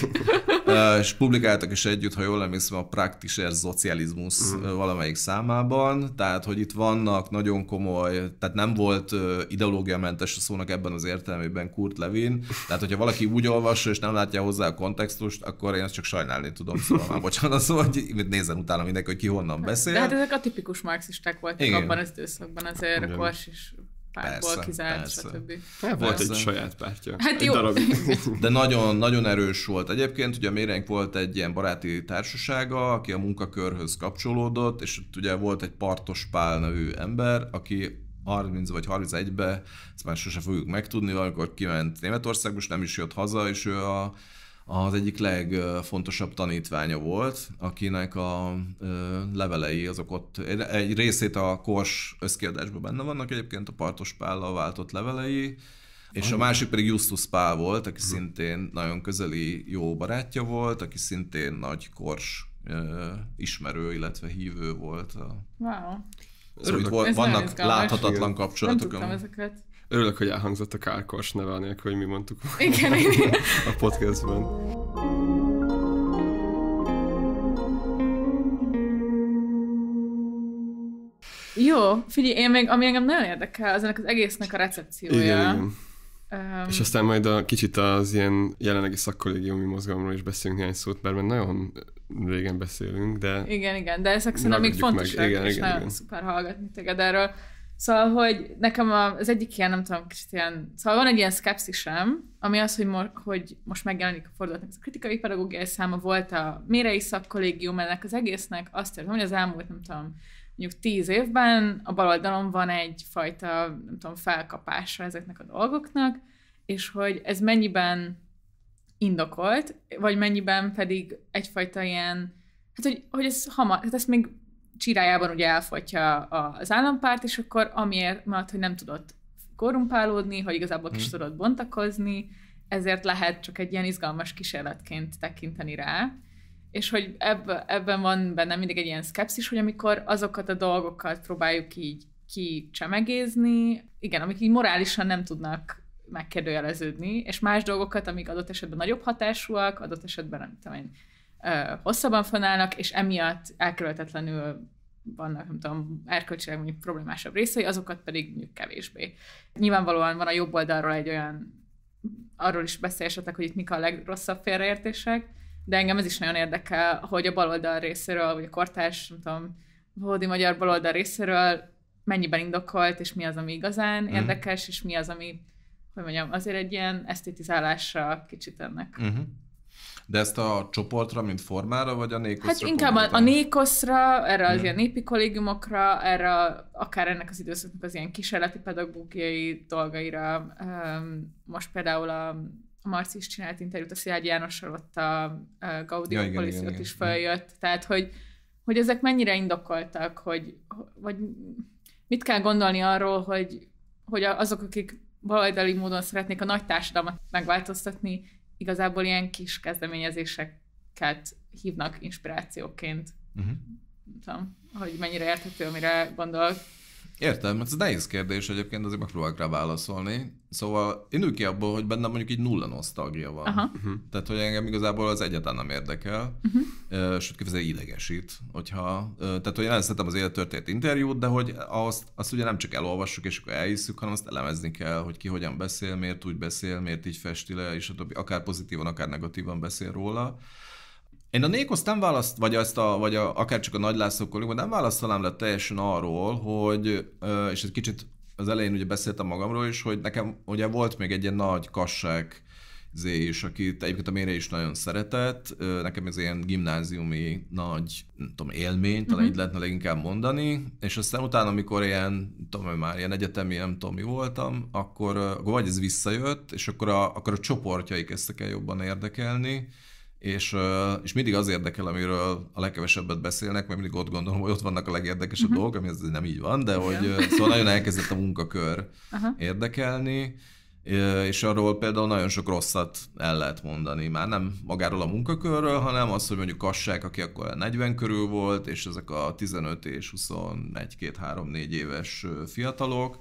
Speaker 1: Ah, és publikáltak is együtt, ha jól emlékszem, a Praktischer Szocializmus uh-huh. valamelyik számában, tehát hogy itt vannak nagyon komoly, tehát nem volt ideológiamentes a szónak ebben az értelmében Kurt Levin, tehát hogyha valaki úgy olvassa és nem látja hozzá a kontextust, akkor én ezt csak sajnálni tudom, szóval már bocsánat, szóval hogy nézzen utána mindenki, hogy ki honnan hát, beszél. De hát
Speaker 3: ezek a tipikus marxisták voltak Igen. abban az időszakban, azért Kors is
Speaker 1: pártból kizárt, persze. stb. Persze. Hát volt egy saját pártja. Hát egy jó. Darab. De nagyon, nagyon erős volt. Egyébként ugye Mérenk volt egy ilyen baráti társasága, aki a munkakörhöz kapcsolódott, és ott ugye volt egy Partos Pál nevű ember, aki 30 vagy 31-be, ezt már sose fogjuk megtudni, amikor kiment Németországba, és nem is jött haza, és ő a az egyik legfontosabb tanítványa volt, akinek a levelei azok ott, egy részét a Kors összkiadásban benne vannak, egyébként a Partos pállal váltott levelei, és a másik pedig Justus Pál volt, aki szintén nagyon közeli jó barátja volt, aki szintén nagy kors ismerő, illetve hívő volt. Wow. Szóval itt vannak láthatatlan kapcsolatok. Nem tudtam ezeket. Örülök, hogy elhangzott a Kárkors neve,
Speaker 2: anélkül, hogy mi mondtuk Igen, a podcastban.
Speaker 3: Jó, figyelj, én még, ami engem nagyon érdekel, az ennek az egésznek a recepciója. Igen, igen. Um, és
Speaker 2: aztán majd a kicsit az ilyen jelenlegi szakkollégiumi mozgalomról is beszélünk néhány szót, mert már nagyon régen beszélünk, de...
Speaker 3: Igen, igen, de ezek szerintem még fontosak, meg. Igen, és igen, nagyon igen. szuper hallgatni téged erről. Szóval, hogy nekem az egyik ilyen, nem tudom, kicsit ilyen, szóval van egy ilyen szkepszisem, ami az, hogy, mo- hogy most megjelenik a fordulatnak ez a kritikai pedagógiai száma, volt a mérei szakkollégium ennek az egésznek, azt érzem, hogy az elmúlt, nem tudom, mondjuk tíz évben a baloldalon van egyfajta, nem tudom, felkapása ezeknek a dolgoknak, és hogy ez mennyiben indokolt, vagy mennyiben pedig egyfajta ilyen, hát hogy, hogy ez hamar, hát ezt még csirájában ugye elfogyja az állampárt, és akkor amiért, mert hogy nem tudott korrumpálódni, hogy igazából hmm. tudott bontakozni, ezért lehet csak egy ilyen izgalmas kísérletként tekinteni rá. És hogy ebb, ebben van benne, mindig egy ilyen szkepszis, hogy amikor azokat a dolgokat próbáljuk így kicsemegézni, igen, amik így morálisan nem tudnak megkérdőjeleződni, és más dolgokat, amik adott esetben nagyobb hatásúak, adott esetben nem tudom hosszabban fönnállnak, és emiatt elkerülhetetlenül vannak, nem tudom, erkölcsileg mondjuk problémásabb részei, azokat pedig mondjuk kevésbé. Nyilvánvalóan van a jobb oldalról egy olyan, arról is beszélhetek, hogy itt mik a legrosszabb félreértések, de engem ez is nagyon érdekel, hogy a baloldal részéről, vagy a kortárs, nem tudom, valódi magyar baloldal részéről mennyiben indokolt, és mi az, ami igazán uh-huh. érdekes, és mi az, ami, hogy mondjam, azért egy ilyen esztétizálásra kicsit ennek.
Speaker 1: Uh-huh. De ezt a csoportra, mint formára, vagy a nékoszra? Hát inkább a, a
Speaker 3: nékoszra, erre az mhm. ilyen népi kollégiumokra, erre akár ennek az időszaknak az ilyen kísérleti pedagógiai dolgaira. Ehm, most például a Marci is csinált interjút, a Szilágyi Jánossal ott a Gaudi ja, igen, igen, igen, is följött. Tehát, hogy, hogy ezek mennyire indokoltak, hogy, vagy mit kell gondolni arról, hogy, hogy azok, akik baloldali módon szeretnék a nagy társadalmat megváltoztatni, igazából ilyen kis kezdeményezéseket hívnak inspirációként. Uh-huh. Nem tudom, hogy mennyire érthető, amire gondolok.
Speaker 1: Értem, ez nehéz kérdés egyébként, azért megpróbálok rá válaszolni. Szóval én ki abból, hogy bennem mondjuk így nulla nosztalgia van. Aha. Uh-huh. Tehát, hogy engem igazából az egyáltalán nem érdekel, uh-huh. sőt, kifejezetten idegesít, hogyha, tehát, hogy én az élet történt interjút, de hogy azt, azt ugye nem csak elolvassuk és akkor elhisszük, hanem azt elemezni kell, hogy ki hogyan beszél, miért úgy beszél, miért így festi le, és a többi, akár pozitívan, akár negatívan beszél róla. Én a Nékoszt nem választ, vagy, ezt a, vagy a, akár csak a Nagy László kollégában nem válaszolám le teljesen arról, hogy, és egy kicsit az elején ugye beszéltem magamról is, hogy nekem ugye volt még egy ilyen nagy kassák Z is, akit egyébként a Mére is nagyon szeretett, nekem ez ilyen gimnáziumi nagy, nem tudom, élmény, talán uh-huh. így lehetne leginkább mondani, és aztán utána, amikor ilyen, tudom, már ilyen egyetemi, nem tudom, mi voltam, akkor, akkor vagy ez visszajött, és akkor a, akkor a csoportjai kezdtek el jobban érdekelni, és, és mindig az érdekel, amiről a legkevesebbet beszélnek, mert mindig ott gondolom, hogy ott vannak a legérdekesebb uh-huh. dolgok, ami ez nem így van, de hogy Igen. szóval nagyon elkezdett a munkakör uh-huh. érdekelni, és arról például nagyon sok rosszat el lehet mondani. Már nem magáról a munkakörről, hanem az, hogy mondjuk Kassák, aki akkor 40 körül volt, és ezek a 15 és 21, 2, 3, 4 éves fiatalok,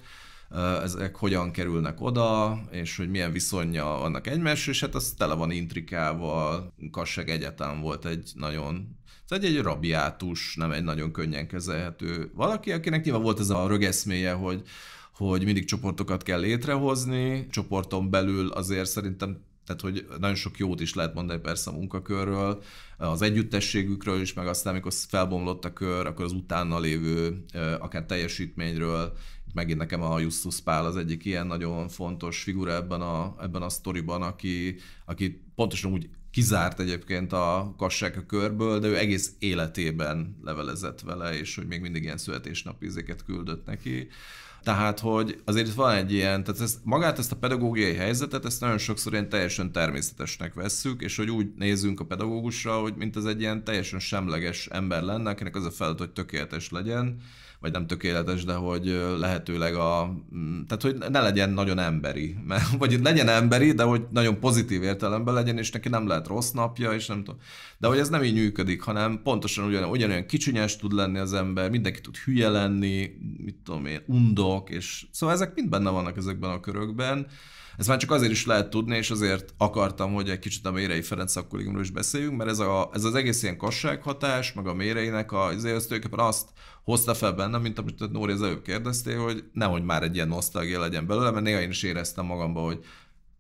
Speaker 1: ezek hogyan kerülnek oda, és hogy milyen viszonya vannak egymás, és hát az tele van intrikával. Kasseg egyetem volt egy nagyon ez egy, egy rabiátus, nem egy nagyon könnyen kezelhető valaki, akinek nyilván volt ez a rögeszméje, hogy, hogy mindig csoportokat kell létrehozni, csoporton belül azért szerintem tehát, hogy nagyon sok jót is lehet mondani persze a munkakörről, az együttességükről is, meg aztán, amikor felbomlott a kör, akkor az utána lévő akár teljesítményről megint nekem a Justus Pál az egyik ilyen nagyon fontos figura ebben a, ebben a sztoriban, aki, aki pontosan úgy kizárt egyébként a kassák körből, de ő egész életében levelezett vele, és hogy még mindig ilyen születésnapizéket küldött neki. Tehát, hogy azért van egy ilyen, tehát ezt, magát ezt a pedagógiai helyzetet, ezt nagyon sokszor ilyen teljesen természetesnek vesszük, és hogy úgy nézünk a pedagógusra, hogy mint az egy ilyen teljesen semleges ember lenne, akinek az a feladat, hogy tökéletes legyen, vagy nem tökéletes, de hogy lehetőleg a, mm, tehát hogy ne legyen nagyon emberi, mert, vagy legyen emberi, de hogy nagyon pozitív értelemben legyen, és neki nem lehet rossz napja, és nem tudom. De hogy ez nem így működik, hanem pontosan ugyan, ugyanolyan kicsinyes tud lenni az ember, mindenki tud hülye lenni, mit tudom én, undok, és szóval ezek mind benne vannak ezekben a körökben, ezt már csak azért is lehet tudni, és azért akartam, hogy egy kicsit a Mérei Ferenc szakkollégiumról is beszéljünk, mert ez, a, ez az egész ilyen hatás, meg a Méreinek a, az azt azt hozta fel bennem, mint amit Nóri az előbb kérdeztél, hogy nehogy már egy ilyen nosztalgia legyen belőle, mert néha én is éreztem magamban, hogy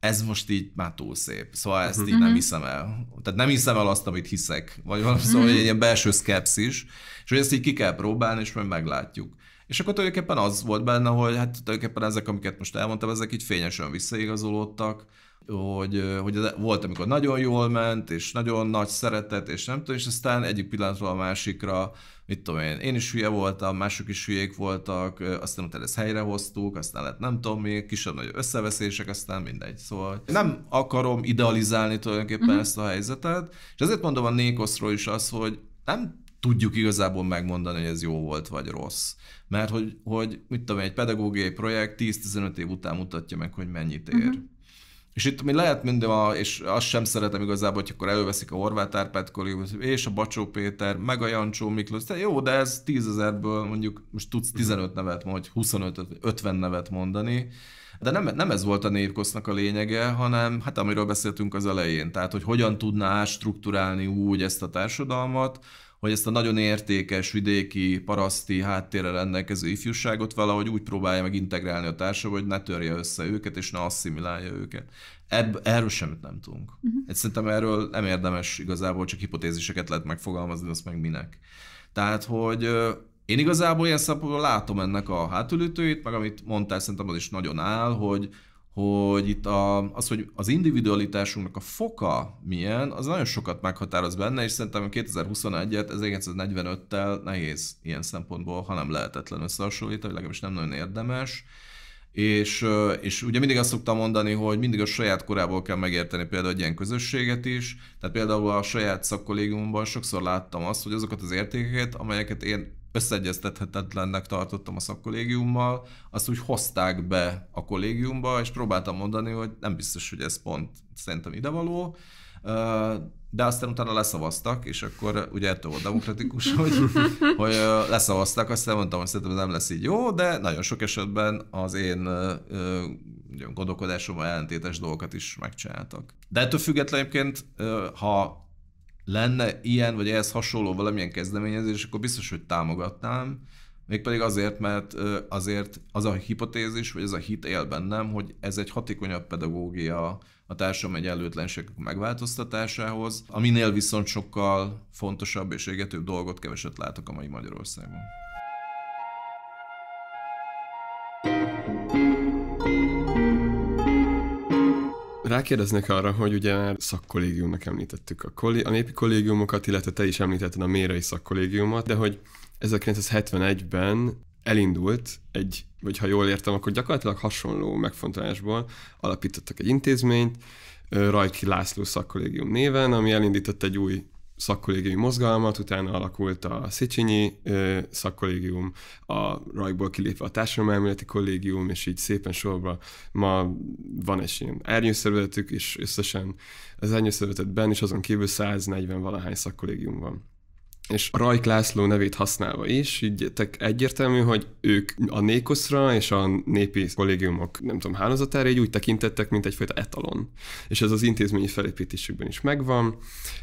Speaker 1: ez most így már túl szép, szóval ezt uh-huh. így mhm. nem mhm. hiszem el. Tehát nem hiszem el azt, amit hiszek, vagy valami szóval uh-huh. egy ilyen belső szkepszis, és hogy ezt így ki kell próbálni, és majd meglátjuk. És akkor tulajdonképpen az volt benne, hogy hát tulajdonképpen ezek, amiket most elmondtam, ezek így fényesen visszaigazolódtak, hogy, hogy volt, amikor nagyon jól ment, és nagyon nagy szeretet, és nem tudom, és aztán egyik pillanatról a másikra mit tudom én, én is hülye voltam, mások is hülyék voltak, aztán utána ezt helyrehoztuk, aztán lett nem tudom még, kisebb-nagy összeveszések, aztán mindegy. Szóval nem akarom idealizálni tulajdonképpen uh-huh. ezt a helyzetet, és ezért mondom a Nékoszról is az, hogy nem tudjuk igazából megmondani, hogy ez jó volt vagy rossz. Mert hogy, hogy mit tudom, egy pedagógiai projekt 10-15 év után mutatja meg, hogy mennyit ér. Uh-huh. És itt mi lehet minden, a, és azt sem szeretem igazából, hogy akkor előveszik a Horváth Árpád és a Bacsó Péter, meg a Jancsó Miklós, de jó, de ez tízezerből mondjuk most tudsz 15 mhm. nevet, vagy 25, 50 nevet mondani, de nem, nem ez volt a névkosznak a lényege, hanem hát amiről beszéltünk az elején, tehát hogy hogyan tudná strukturálni úgy ezt a társadalmat, hogy ezt a nagyon értékes, vidéki, paraszti háttérre rendelkező ifjúságot valahogy úgy próbálja meg integrálni a társadalomba, hogy ne törje össze őket, és ne asszimilálja őket. Ebb, erről semmit nem tudunk. Uh-huh. Egy szerintem erről nem érdemes igazából, csak hipotéziseket lehet megfogalmazni, azt meg minek. Tehát, hogy én igazából ilyen szempontból látom ennek a hátulütőit, meg amit mondtál, szerintem az is nagyon áll, hogy hogy itt a, az, hogy az individualitásunknak a foka milyen, az nagyon sokat meghatároz benne, és szerintem 2021-et 1945-tel nehéz ilyen szempontból, hanem lehetetlen összehasonlítani, legalábbis nem nagyon érdemes. És, és ugye mindig azt szoktam mondani, hogy mindig a saját korából kell megérteni például egy ilyen közösséget is. Tehát például a saját szakkollégiumban sokszor láttam azt, hogy azokat az értékeket, amelyeket én összeegyeztethetetlennek tartottam a szakkollégiummal, azt úgy hozták be a kollégiumba, és próbáltam mondani, hogy nem biztos, hogy ez pont szerintem idevaló, de aztán utána leszavaztak, és akkor ugye ettől volt demokratikus, hogy, hogy leszavaztak, aztán mondtam, hogy szerintem nem lesz így jó, de nagyon sok esetben az én gondolkodásommal ellentétes dolgokat is megcsináltak. De ettől függetlenül egyébként, ha lenne ilyen, vagy ehhez hasonló valamilyen kezdeményezés, akkor biztos, hogy támogatnám. Mégpedig azért, mert azért az a hipotézis, vagy ez a hit él bennem, hogy ez egy hatékonyabb pedagógia a társadalmi egyenlőtlenségek megváltoztatásához, aminél viszont sokkal fontosabb és égetőbb dolgot keveset látok a mai Magyarországon.
Speaker 2: rákérdeznék arra, hogy ugye már szakkollégiumnak említettük a, kollé, a népi kollégiumokat, illetve te is említetted a mérai szakkollégiumot, de hogy 1971-ben elindult egy, vagy ha jól értem, akkor gyakorlatilag hasonló megfontolásból alapítottak egy intézményt, Rajki László szakkollégium néven, ami elindított egy új szakkollégiumi mozgalmat, utána alakult a Széchenyi szakkollégium, a rajból kilépve a társadalomelméleti kollégium, és így szépen sorba ma van egy ilyen árnyőszervezetük, és összesen az árnyőszervezetben is azon kívül 140 valahány szakkollégium van és Rajk László nevét használva is, így egyértelmű, hogy ők a Nékoszra és a népi kollégiumok, nem tudom, hálózatára így úgy tekintettek, mint egyfajta etalon. És ez az intézményi felépítésükben is megvan.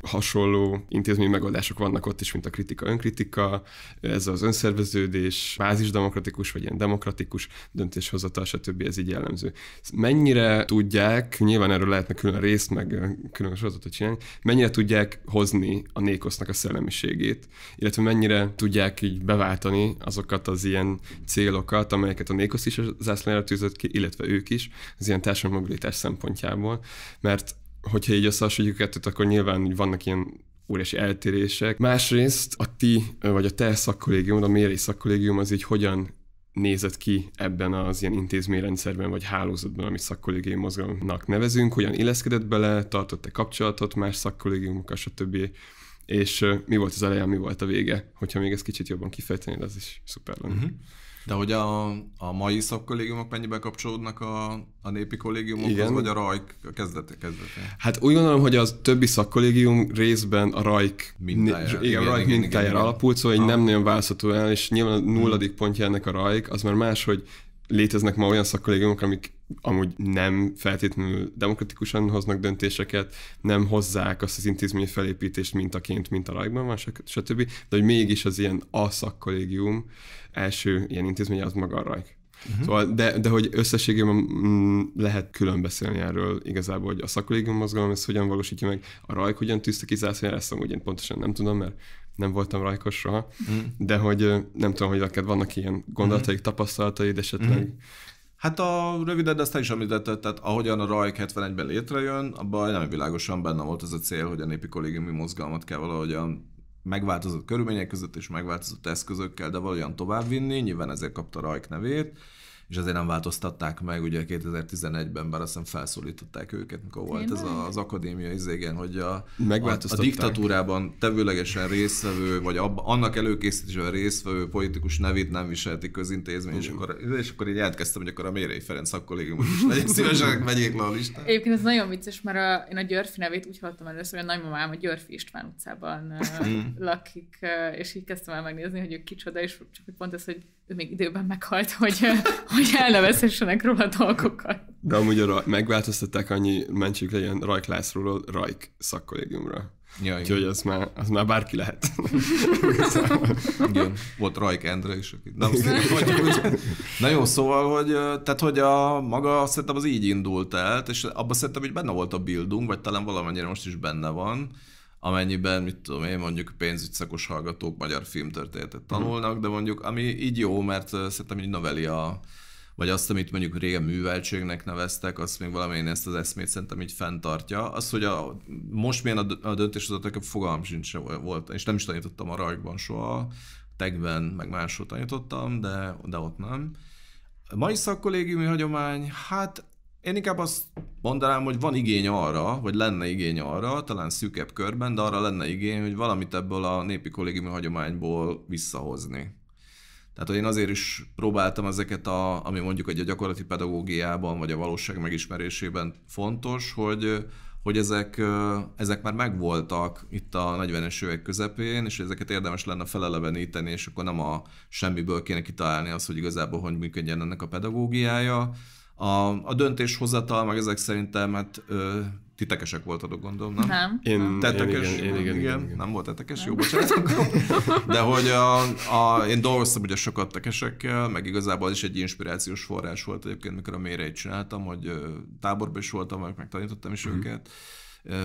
Speaker 2: Hasonló intézményi megoldások vannak ott is, mint a kritika, önkritika, ez az önszerveződés, bázis demokratikus, vagy ilyen demokratikus döntéshozatal, stb. ez így jellemző. Mennyire tudják, nyilván erről lehetne külön részt, meg külön sorozatot csinálni, mennyire tudják hozni a Nékosznak a szellemiségét cégét, illetve mennyire tudják így beváltani azokat az ilyen célokat, amelyeket a Nékosz is az zászlójára tűzött ki, illetve ők is, az ilyen társadalmi mobilitás szempontjából, mert hogyha így összehasonlítjuk kettőt, akkor nyilván vannak ilyen óriási eltérések. Másrészt a ti, vagy a te szakkollégiumod, a mérés szakkollégium az így hogyan nézett ki ebben az ilyen intézményrendszerben vagy hálózatban, amit szakkollégium mozgalomnak nevezünk, hogyan illeszkedett bele, tartott-e kapcsolatot más szakkollégiumokkal, stb és mi volt az eleje, mi volt a vége. Hogyha még ezt kicsit jobban kifejtenéd, az is szuper lenne. Uh-huh.
Speaker 1: De hogy a, a mai szakkollégiumok mennyibe kapcsolódnak a, a népi kollégiumokhoz, Igen. vagy a rajk a kezdete, kezdete?
Speaker 2: Hát úgy gondolom, hogy az többi szakkollégium részben a rajk mintájára, igen, igen, rajk igen, igen, alapult, szóval ah. nem nagyon választható el, és nyilván a mhm. nulladik pontja ennek a rajk, az már más, hogy léteznek ma olyan szakkollégiumok, amik amúgy nem feltétlenül demokratikusan hoznak döntéseket, nem hozzák azt az intézmény felépítést mintaként, mint a rajkban van, stb. De hogy mégis az ilyen a szakkollégium első ilyen intézmény az maga a rajk. Uh-huh. Mhm. Szóval, de, de hogy összességében mm, lehet külön beszélni erről igazából, hogy a szakkollégium mozgalom ezt hogyan valósítja meg, a rajk hogyan tűzte ki zászlójára, ezt amúgy én pontosan nem tudom, mert nem voltam rajkos soha, mm. de hogy nem tudom, hogy neked vannak ilyen gondolataik, mm. tapasztalataid esetleg.
Speaker 1: Mm. Hát a rövidet azt is említetted, tehát ahogyan a Rajk 71-ben létrejön, abban nem világosan benne volt az a cél, hogy a népi kollégiumi mozgalmat kell valahogy a megváltozott körülmények között és megváltozott eszközökkel, de valahogyan továbbvinni, nyilván ezért kapta Rajk nevét és azért nem változtatták meg, ugye 2011-ben bár azt hiszem felszólították őket, mikor volt Én ez a, az akadémia izégen, hogy a, a, a diktatúrában tevőlegesen résztvevő, vagy ab, annak előkészítésben résztvevő politikus nevét nem viselti közintézmény, és akkor, és akkor így elkezdtem, hogy akkor a Mérei Ferenc szakkollégium is legyen szívesen, megyék le a listát.
Speaker 3: Egyébként ez nagyon vicces, mert a, én a Györfi nevét úgy hallottam először, hogy a nagymamám a Györfi István utcában mm. lakik, és így kezdtem el megnézni, hogy ő kicsoda, és csak pont ez, hogy ő még időben meghalt, hogy, hogy elnevezhessenek róla dolgokat.
Speaker 2: De amúgy a raj, megváltoztatták annyi mentség legyen Rajklászról Rajk szakkollégiumra. Ja, Úgyhogy az már, az már bárki
Speaker 1: lehet. igen, volt Rajk Endre is. Aki... Nem, hogy, hogy, na jó, szóval, hogy, tehát, hogy a maga szerintem az így indult el, és abban szerintem, hogy benne volt a building, vagy talán valamennyire most is benne van, amennyiben, mit tudom én, mondjuk pénzügyszakos hallgatók magyar filmtörténetet mhm. tanulnak, de mondjuk ami így jó, mert szerintem így növeli a, vagy azt, amit mondjuk régen műveltségnek neveztek, azt még valamilyen ezt az eszmét szerintem így fenntartja. Az, hogy a, most milyen a döntéshozatok, a fogalm sincs volt, és nem is tanítottam a rajkban soha, tegben, meg máshol tanítottam, de, de ott nem. mai szakkollégiumi hagyomány, hát én inkább azt mondanám, hogy van igény arra, vagy lenne igény arra, talán szűkebb körben, de arra lenne igény, hogy valamit ebből a népi kollégiumi hagyományból visszahozni. Tehát, hogy én azért is próbáltam ezeket, a, ami mondjuk egy a gyakorlati pedagógiában, vagy a valóság megismerésében fontos, hogy, hogy ezek, ezek már megvoltak itt a 40-es évek közepén, és ezeket érdemes lenne feleleveníteni, és akkor nem a semmiből kéne kitalálni azt, hogy igazából hogy működjen ennek a pedagógiája, a, a döntéshozatal, meg ezek szerintem hát, ö, titekesek voltatok, gondolom, nem? Nem. Én, tetekes, én, igen, én, igen, igen, igen, igen. Nem volt nem. jó, bocsánat. De hogy a, a, én dolgoztam ugye sokat tekesekkel, meg igazából az is egy inspirációs forrás volt egyébként, mikor a méreit csináltam, hogy táborban is voltam, meg megtanítottam is mm. őket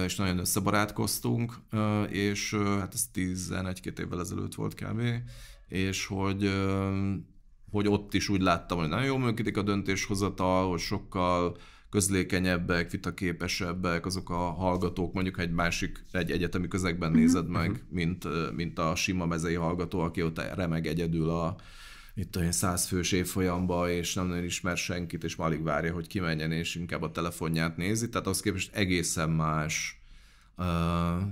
Speaker 1: és nagyon összebarátkoztunk, és hát ez 11-2 évvel ezelőtt volt kb. És hogy hogy ott is úgy láttam, hogy nagyon jól működik a döntéshozatal, hogy sokkal közlékenyebbek, vitaképesebbek azok a hallgatók, mondjuk egy másik, egy egyetemi közegben mhm, nézed mhm. meg, uh-huh. mint, mint a sima mezei hallgató, aki ott remeg egyedül a itt olyan százfős évfolyamba, és nem nagyon ismer senkit, és alig várja, hogy kimenjen, és inkább a telefonját nézi, tehát az képest egészen más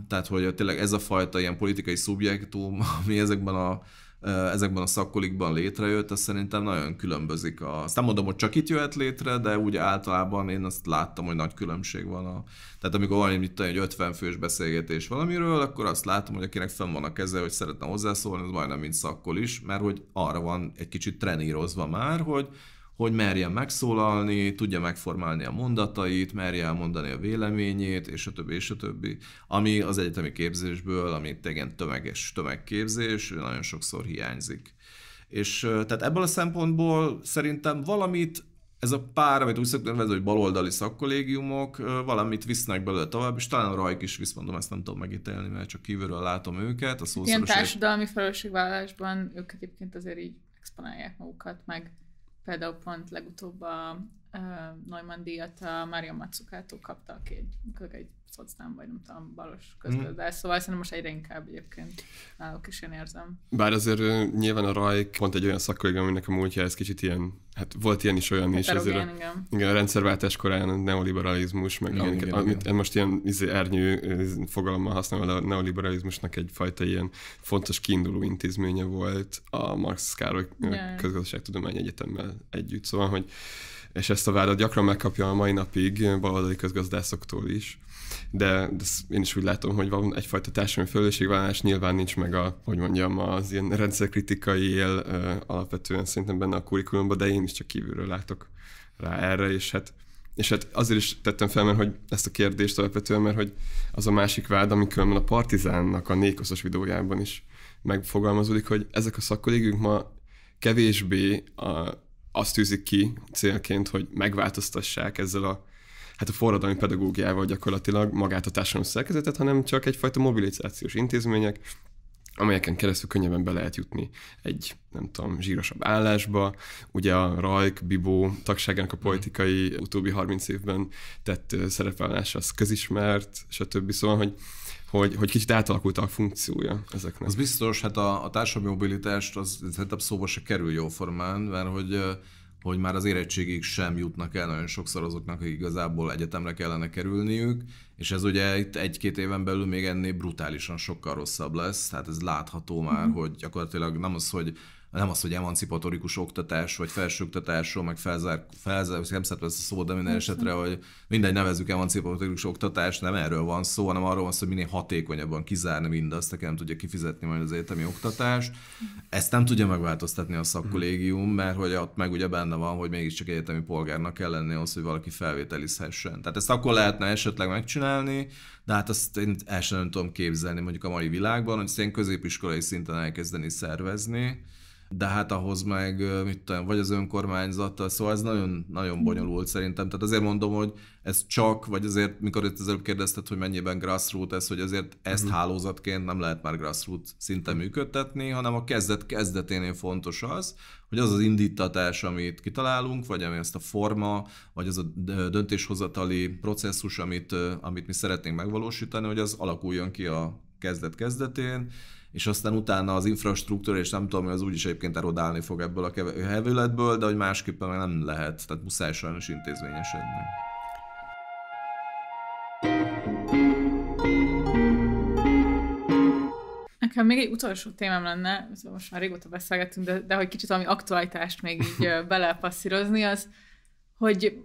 Speaker 1: tehát, hogy tényleg ez a fajta ilyen politikai szubjektum, ami ezekben a ezekben a szakkolikban létrejött, az szerintem nagyon különbözik. A, azt nem mondom, hogy csak itt jöhet létre, de úgy általában én azt láttam, hogy nagy különbség van. A, tehát amikor van itt egy 50 fős beszélgetés valamiről, akkor azt látom, hogy akinek fenn van a keze, hogy szeretne hozzászólni, az majdnem mint szakkol is, mert hogy arra van egy kicsit trenírozva már, hogy hogy merje megszólalni, tudja megformálni a mondatait, merje elmondani a véleményét, és a többi, és a többi. Ami az egyetemi képzésből, ami igen tömeges tömegképzés, nagyon sokszor hiányzik. És tehát ebből a szempontból szerintem valamit ez a pár, amit úgy szoktam nevezni, hogy baloldali szakkollégiumok, valamit visznek belőle tovább, és talán a Rajk is visz, mondom, ezt nem tudom megítélni, mert csak kívülről látom őket. A szószoros Ilyen társadalmi
Speaker 3: felelősségvállalásban ők egyébként azért így exponálják magukat, meg Például pont legutóbb a uh, Neumann díjat a Mária kapta, aki egy, egy szocnám, vagy nem tudom, balos közgazdás. Mm. Szóval szerintem most egyre inkább egyébként
Speaker 2: náluk is én érzem. Bár azért nyilván a Rajk pont egy olyan szakkörgő, aminek a múltja ez kicsit ilyen, hát volt ilyen is olyan is. Ezért a, igen. igen. a rendszerváltás korán a neoliberalizmus, meg igen, ilyeneket, igen, amit igen. most ilyen izé, ernyő fogalommal használom, a neoliberalizmusnak egyfajta ilyen fontos kiinduló intézménye volt a Marx Károly Közgazdaságtudományi Egyetemmel együtt. Szóval, hogy és ezt a vádat gyakran megkapja a mai napig baloldali közgazdászoktól is de, de én is úgy látom, hogy van egyfajta társadalmi felelősségvállalás, nyilván nincs meg a, hogy mondjam, az ilyen rendszerkritikai él alapvetően szerintem benne a kurikulumban, de én is csak kívülről látok rá erre, és hát és hát azért is tettem fel, mert hogy ezt a kérdést alapvetően, mert hogy az a másik vád, ami különben a Partizánnak a nékoszos videójában is megfogalmazódik, hogy ezek a szakkolégünk ma kevésbé a, azt tűzik ki célként, hogy megváltoztassák ezzel a hát a forradalmi pedagógiával gyakorlatilag magát a társadalmi szerkezetet, hanem csak egyfajta mobilizációs intézmények, amelyeken keresztül könnyebben be lehet jutni egy, nem tudom, zsírosabb állásba. Ugye a Rajk, Bibó tagságának a mhm. politikai utóbbi 30 évben tett szerepvállása az közismert, stb. Szóval, hogy hogy, hogy kicsit átalakult a funkciója
Speaker 1: ezeknek. Az biztos, hát a, a társadalmi mobilitást az szerintem szóba se kerül jóformán, mert hogy hogy már az érettségig sem jutnak el nagyon sokszor azoknak, akik igazából egyetemre kellene kerülniük, és ez ugye itt egy-két éven belül még ennél brutálisan sokkal rosszabb lesz, tehát ez látható már, mm. hogy gyakorlatilag nem az, hogy nem az, hogy emancipatorikus oktatás, vagy felsőoktatásról, meg felzár, felzár nem szeretem ezt a szót, de minden esetre, hogy mindegy nevezük emancipatorikus oktatás, nem erről van szó, hanem arról van szó, hogy minél hatékonyabban kizárni mindazt, aki nem tudja kifizetni majd az egyetemi oktatást. Ezt nem tudja megváltoztatni a szakkollégium, mert hogy ott meg ugye benne van, hogy mégiscsak egyetemi polgárnak kell lenni ahhoz, hogy valaki felvételizhessen. Tehát ezt akkor lehetne esetleg megcsinálni, de hát azt én el sem tudom képzelni mondjuk a mai világban, hogy ezt ilyen középiskolai szinten elkezdeni szervezni de hát ahhoz meg, mit tudom, vagy az önkormányzattal, szóval ez nagyon, nagyon mhm. bonyolult szerintem. Tehát azért mondom, hogy ez csak, vagy azért, mikor itt az előbb kérdezted, hogy mennyiben Grassroot, ez, hogy azért ezt uh-huh. hálózatként nem lehet már Grassroot szinten mhm. működtetni, hanem a kezdet kezdeténél fontos az, hogy az az indítatás, amit kitalálunk, vagy ami ezt a forma, vagy az a döntéshozatali processzus, amit, amit mi szeretnénk megvalósítani, hogy az alakuljon ki a kezdet kezdetén, és aztán utána az infrastruktúra, és nem tudom, hogy az úgyis egyébként erodálni fog ebből a hevületből, de hogy másképpen meg nem lehet, tehát muszáj sajnos intézményesedni.
Speaker 3: Nekem még egy utolsó témám lenne, most már régóta beszélgettünk, de, de hogy kicsit valami aktualitást még így belepasszírozni, az, hogy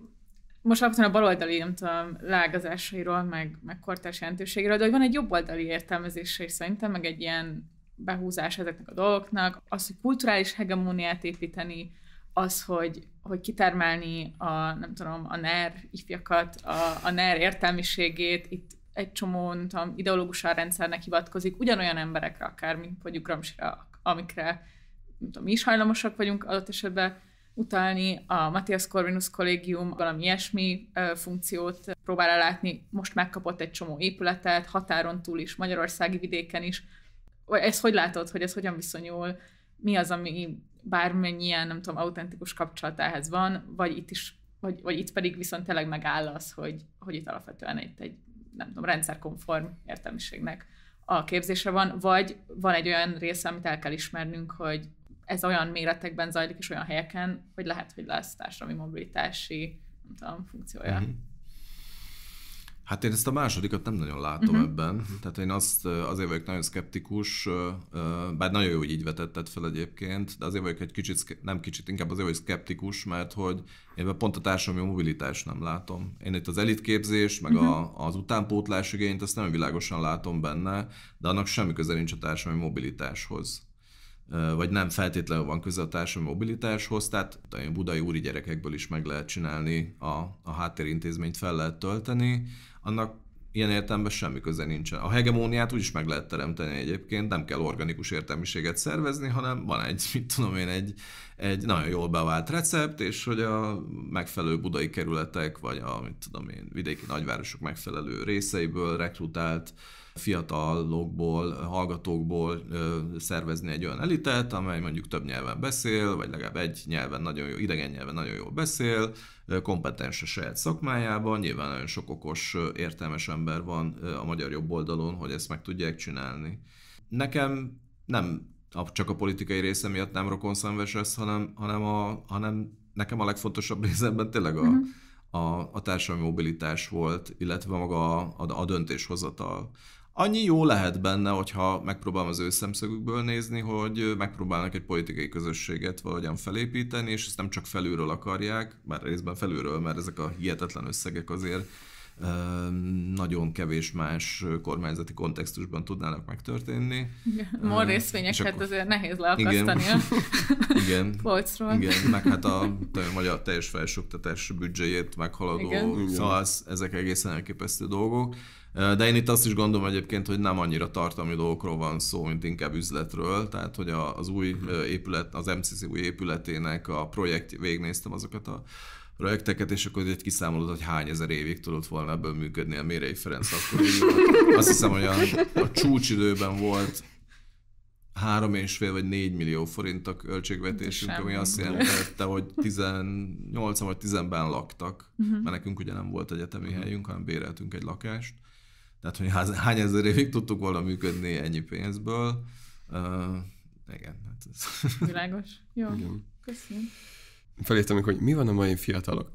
Speaker 3: most alapvetően a baloldali, nem tudom, lágazásairól, meg, meg kortárs jelentőségéről, de hogy van egy jobboldali értelmezése is szerintem, meg egy ilyen behúzás ezeknek a dolgoknak, az, hogy kulturális hegemóniát építeni, az, hogy, hogy kitermelni a, nem tudom, a NER ifjakat, a, a NER értelmiségét, itt egy csomó, nem tudom, ideológusan rendszernek hivatkozik, ugyanolyan emberekre akár, mint mondjuk Gramsira, amikre nem tudom, mi is hajlamosak vagyunk adott esetben, utalni, a Matthias Corvinus kollégium valami ilyesmi funkciót próbál látni, most megkapott egy csomó épületet, határon túl is, magyarországi vidéken is. Ezt hogy látod, hogy ez hogyan viszonyul, mi az, ami bármennyien, nem tudom, autentikus kapcsolatához van, vagy itt is, vagy, vagy itt pedig viszont tényleg megáll az, hogy, hogy itt alapvetően itt egy, nem tudom, rendszerkonform értelmiségnek a képzésre van, vagy van egy olyan része, amit el kell ismernünk, hogy ez olyan méretekben zajlik, és olyan helyeken, hogy lehet, hogy lesz társadalmi mobilitási nem tudom, funkciója. Mhm.
Speaker 1: Hát én ezt a másodikat nem nagyon látom uh-huh. ebben. Tehát én azt azért vagyok nagyon szkeptikus, bár nagyon jó, hogy így vetetted fel egyébként, de azért vagyok egy kicsit, nem kicsit, inkább azért vagyok szkeptikus, mert hogy én pont a társadalmi mobilitást nem látom. Én itt az elitképzés, meg uh-huh. a, mhm. az utánpótlás igényt, ezt nem világosan látom benne, de annak semmi köze nincs a társadalmi mobilitáshoz vagy nem feltétlenül van köze a társadalmi mobilitáshoz, tehát a budai úri gyerekekből is meg lehet csinálni, a, a háttérintézményt fel lehet tölteni, annak ilyen értelemben semmi köze nincsen. A hegemóniát úgyis meg lehet teremteni egyébként, nem kell organikus értelmiséget szervezni, hanem van egy, mit tudom én, egy, egy nagyon jól bevált recept, és hogy a megfelelő budai kerületek, vagy a, mit tudom én, vidéki nagyvárosok megfelelő részeiből rekrutált uh, fiatalokból, hallgatókból szervezni egy olyan elitet, amely mondjuk több nyelven beszél, vagy legalább egy nyelven nagyon jó, idegen nyelven nagyon jól beszél, kompetens a saját szakmájában, nyilván nagyon sok okos, értelmes ember van a magyar jobb oldalon, hogy ezt meg tudják csinálni. Nekem nem csak a politikai része miatt nem rokonszenves ez, hanem, hanem, a, hanem nekem a legfontosabb részemben tényleg a, uh-huh. a, a társadalmi mobilitás volt, illetve maga a, a, a döntéshozatal. Annyi jó lehet benne, hogyha megpróbálom az ő szemszögükből nézni, hogy megpróbálnak egy politikai közösséget valahogyan felépíteni, és ezt nem csak felülről akarják, bár részben felülről, mert ezek a hihetetlen összegek azért nagyon kevés más kormányzati kontextusban tudnának megtörténni. Mor részvényeket akkor... azért nehéz leakasztani igen. a igen. polcról. Igen, meg hát a, a magyar teljes felsőoktatás büdzséjét meghaladó, igen. szóval ezek egészen elképesztő dolgok. De én itt azt is gondolom egyébként, hogy nem annyira tartalmi dolgokról van szó, mint inkább üzletről. Tehát, hogy az új épület, az MCC új épületének a projekt, végnéztem azokat a projekteket, és akkor egy kiszámolod, hogy hány ezer évig tudott volna ebből működni a Mérei Ferenc akkor. Azt hiszem, hogy a, a csúcsidőben volt három és fél vagy 4 millió forint a költségvetésünk, ami azt jelentette, hogy 18 vagy 10-ben laktak, uh-huh. mert nekünk ugye nem volt egyetemi uh-huh. helyünk, hanem béreltünk egy lakást. Tehát, hogy ház, hány ezer évig tudtuk volna működni ennyi pénzből. Uh, igen. Hát ez... Világos. Jó. Igen.
Speaker 3: Köszönöm.
Speaker 2: Felírtam, hogy mi van a mai fiatalok?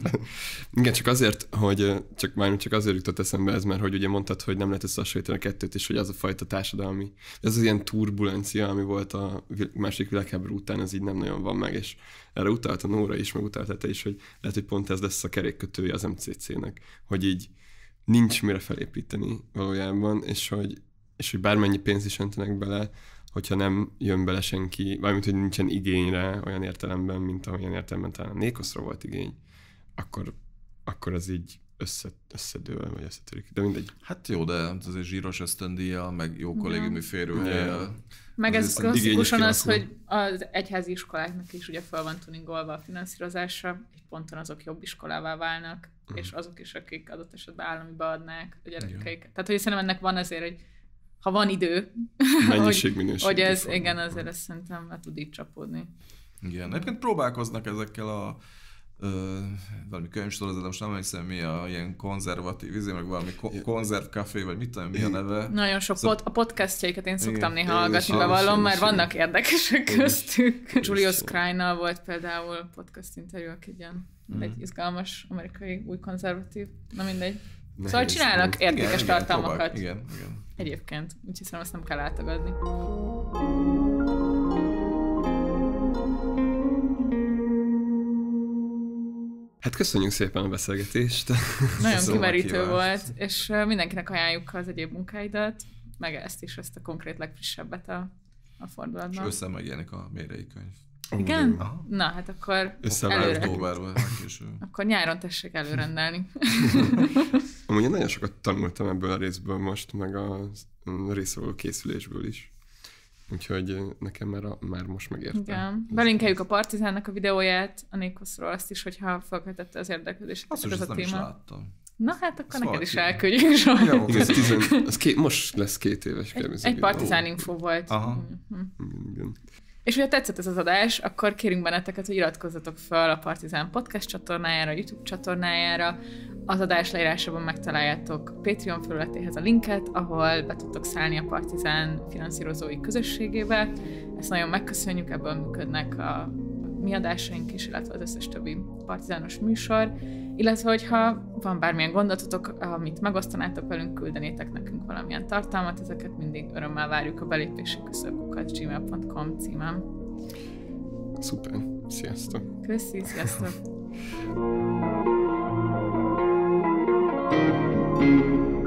Speaker 2: igen, csak azért, hogy csak már csak azért jutott eszembe ez, mert hogy ugye mondtad, hogy nem lehet összehasonlítani a kettőt, és hogy az a fajta társadalmi, ez az ilyen turbulencia, ami volt a másik világháború után, ez így nem nagyon van meg, és erre utalt a Nóra is, meg utaltál te is, hogy lehet, hogy pont ez lesz a kerékkötője az MCC-nek, hogy így nincs mire felépíteni valójában, és hogy, és hogy bármennyi pénz is öntenek bele, hogyha nem jön bele senki, valamint, hogy nincsen igényre olyan értelemben, mint amilyen értelemben talán a Nékoszra volt igény, akkor, akkor az így össze,
Speaker 1: összedőlem, vagy összetörik, de mindegy. Hát jó, de hát azért zsíros ösztöndíja, meg jó kollégiumi férőhelyjel. Meg ez klasszikusan az, hogy
Speaker 3: az egyházi iskoláknak is ugye fel van tuningolva a finanszírozása, egy ponton azok jobb iskolává válnak, mm. és azok is, akik adott esetben állami beadnák a gyerekeik. Tehát, hogy szerintem ennek van azért, hogy ha van idő, Mennyiség, hogy, hogy ez, igen, azért ezt szerintem le hát tud így csapódni.
Speaker 1: Igen, egyébként próbálkoznak ezekkel a ö, valami könyvsorozat, most nem emlékszem mi a ilyen konzervatív, izé, meg valami ko- konzervkafé, vagy mit tudom, mi a neve. Nagyon sok szóval...
Speaker 3: pot, a podcastjaikat én szoktam igen, néha hallgatni, bevallom, mert vannak érdekesek köztük. Julius Krajnal volt például podcast interjú, aki ilyen mm. egy izgalmas amerikai új konzervatív, na mindegy. Nehéz, szóval csinálnak nem. érdekes igen, tartalmakat. Igen, igen, igen. Egyébként, úgyhogy szerintem azt nem kell átagadni.
Speaker 2: Hát köszönjük szépen a beszélgetést. Nagyon kimerítő
Speaker 3: volt, és mindenkinek ajánljuk az egyéb munkáidat, meg ezt is, ezt a konkrét legfrissebbet a, a fordulatban. És össze
Speaker 1: megjelenik a könyv. Igen?
Speaker 3: Na, hát akkor előre. Akkor nyáron tessék előrendelni.
Speaker 2: Amúgy nagyon sokat tanultam ebből a részből most, meg a mm, részről készülésből is. Úgyhogy nekem már, a, már most megértem.
Speaker 3: Igen. Belinkeljük a Partizánnak a videóját, a Nékoszról azt is, hogyha felkeltette az érdeklődést. Azt is, az a téma. láttam. Na hát akkor szóval neked is elküldjük soha. Jó, ez tizen,
Speaker 2: ez ké, most lesz két éves Egy, egy partizán info volt. Aha. Mm-hmm. Igen, igen.
Speaker 3: És hogyha tetszett ez az adás, akkor kérünk benneteket, hogy iratkozzatok fel a Partizán Podcast csatornájára, YouTube csatornájára. Az adás leírásában megtaláljátok Patreon felületéhez a linket, ahol be tudtok szállni a Partizán finanszírozói közösségébe. Ezt nagyon megköszönjük, ebből működnek a mi adásaink is, illetve az összes többi partizános műsor illetve hogyha van bármilyen gondototok, amit megosztanátok velünk, küldenétek nekünk valamilyen tartalmat, ezeket mindig örömmel várjuk a belépési küszöbukat gmail.com címem. Szuper, sziasztok! Köszi, sziasztok! thank you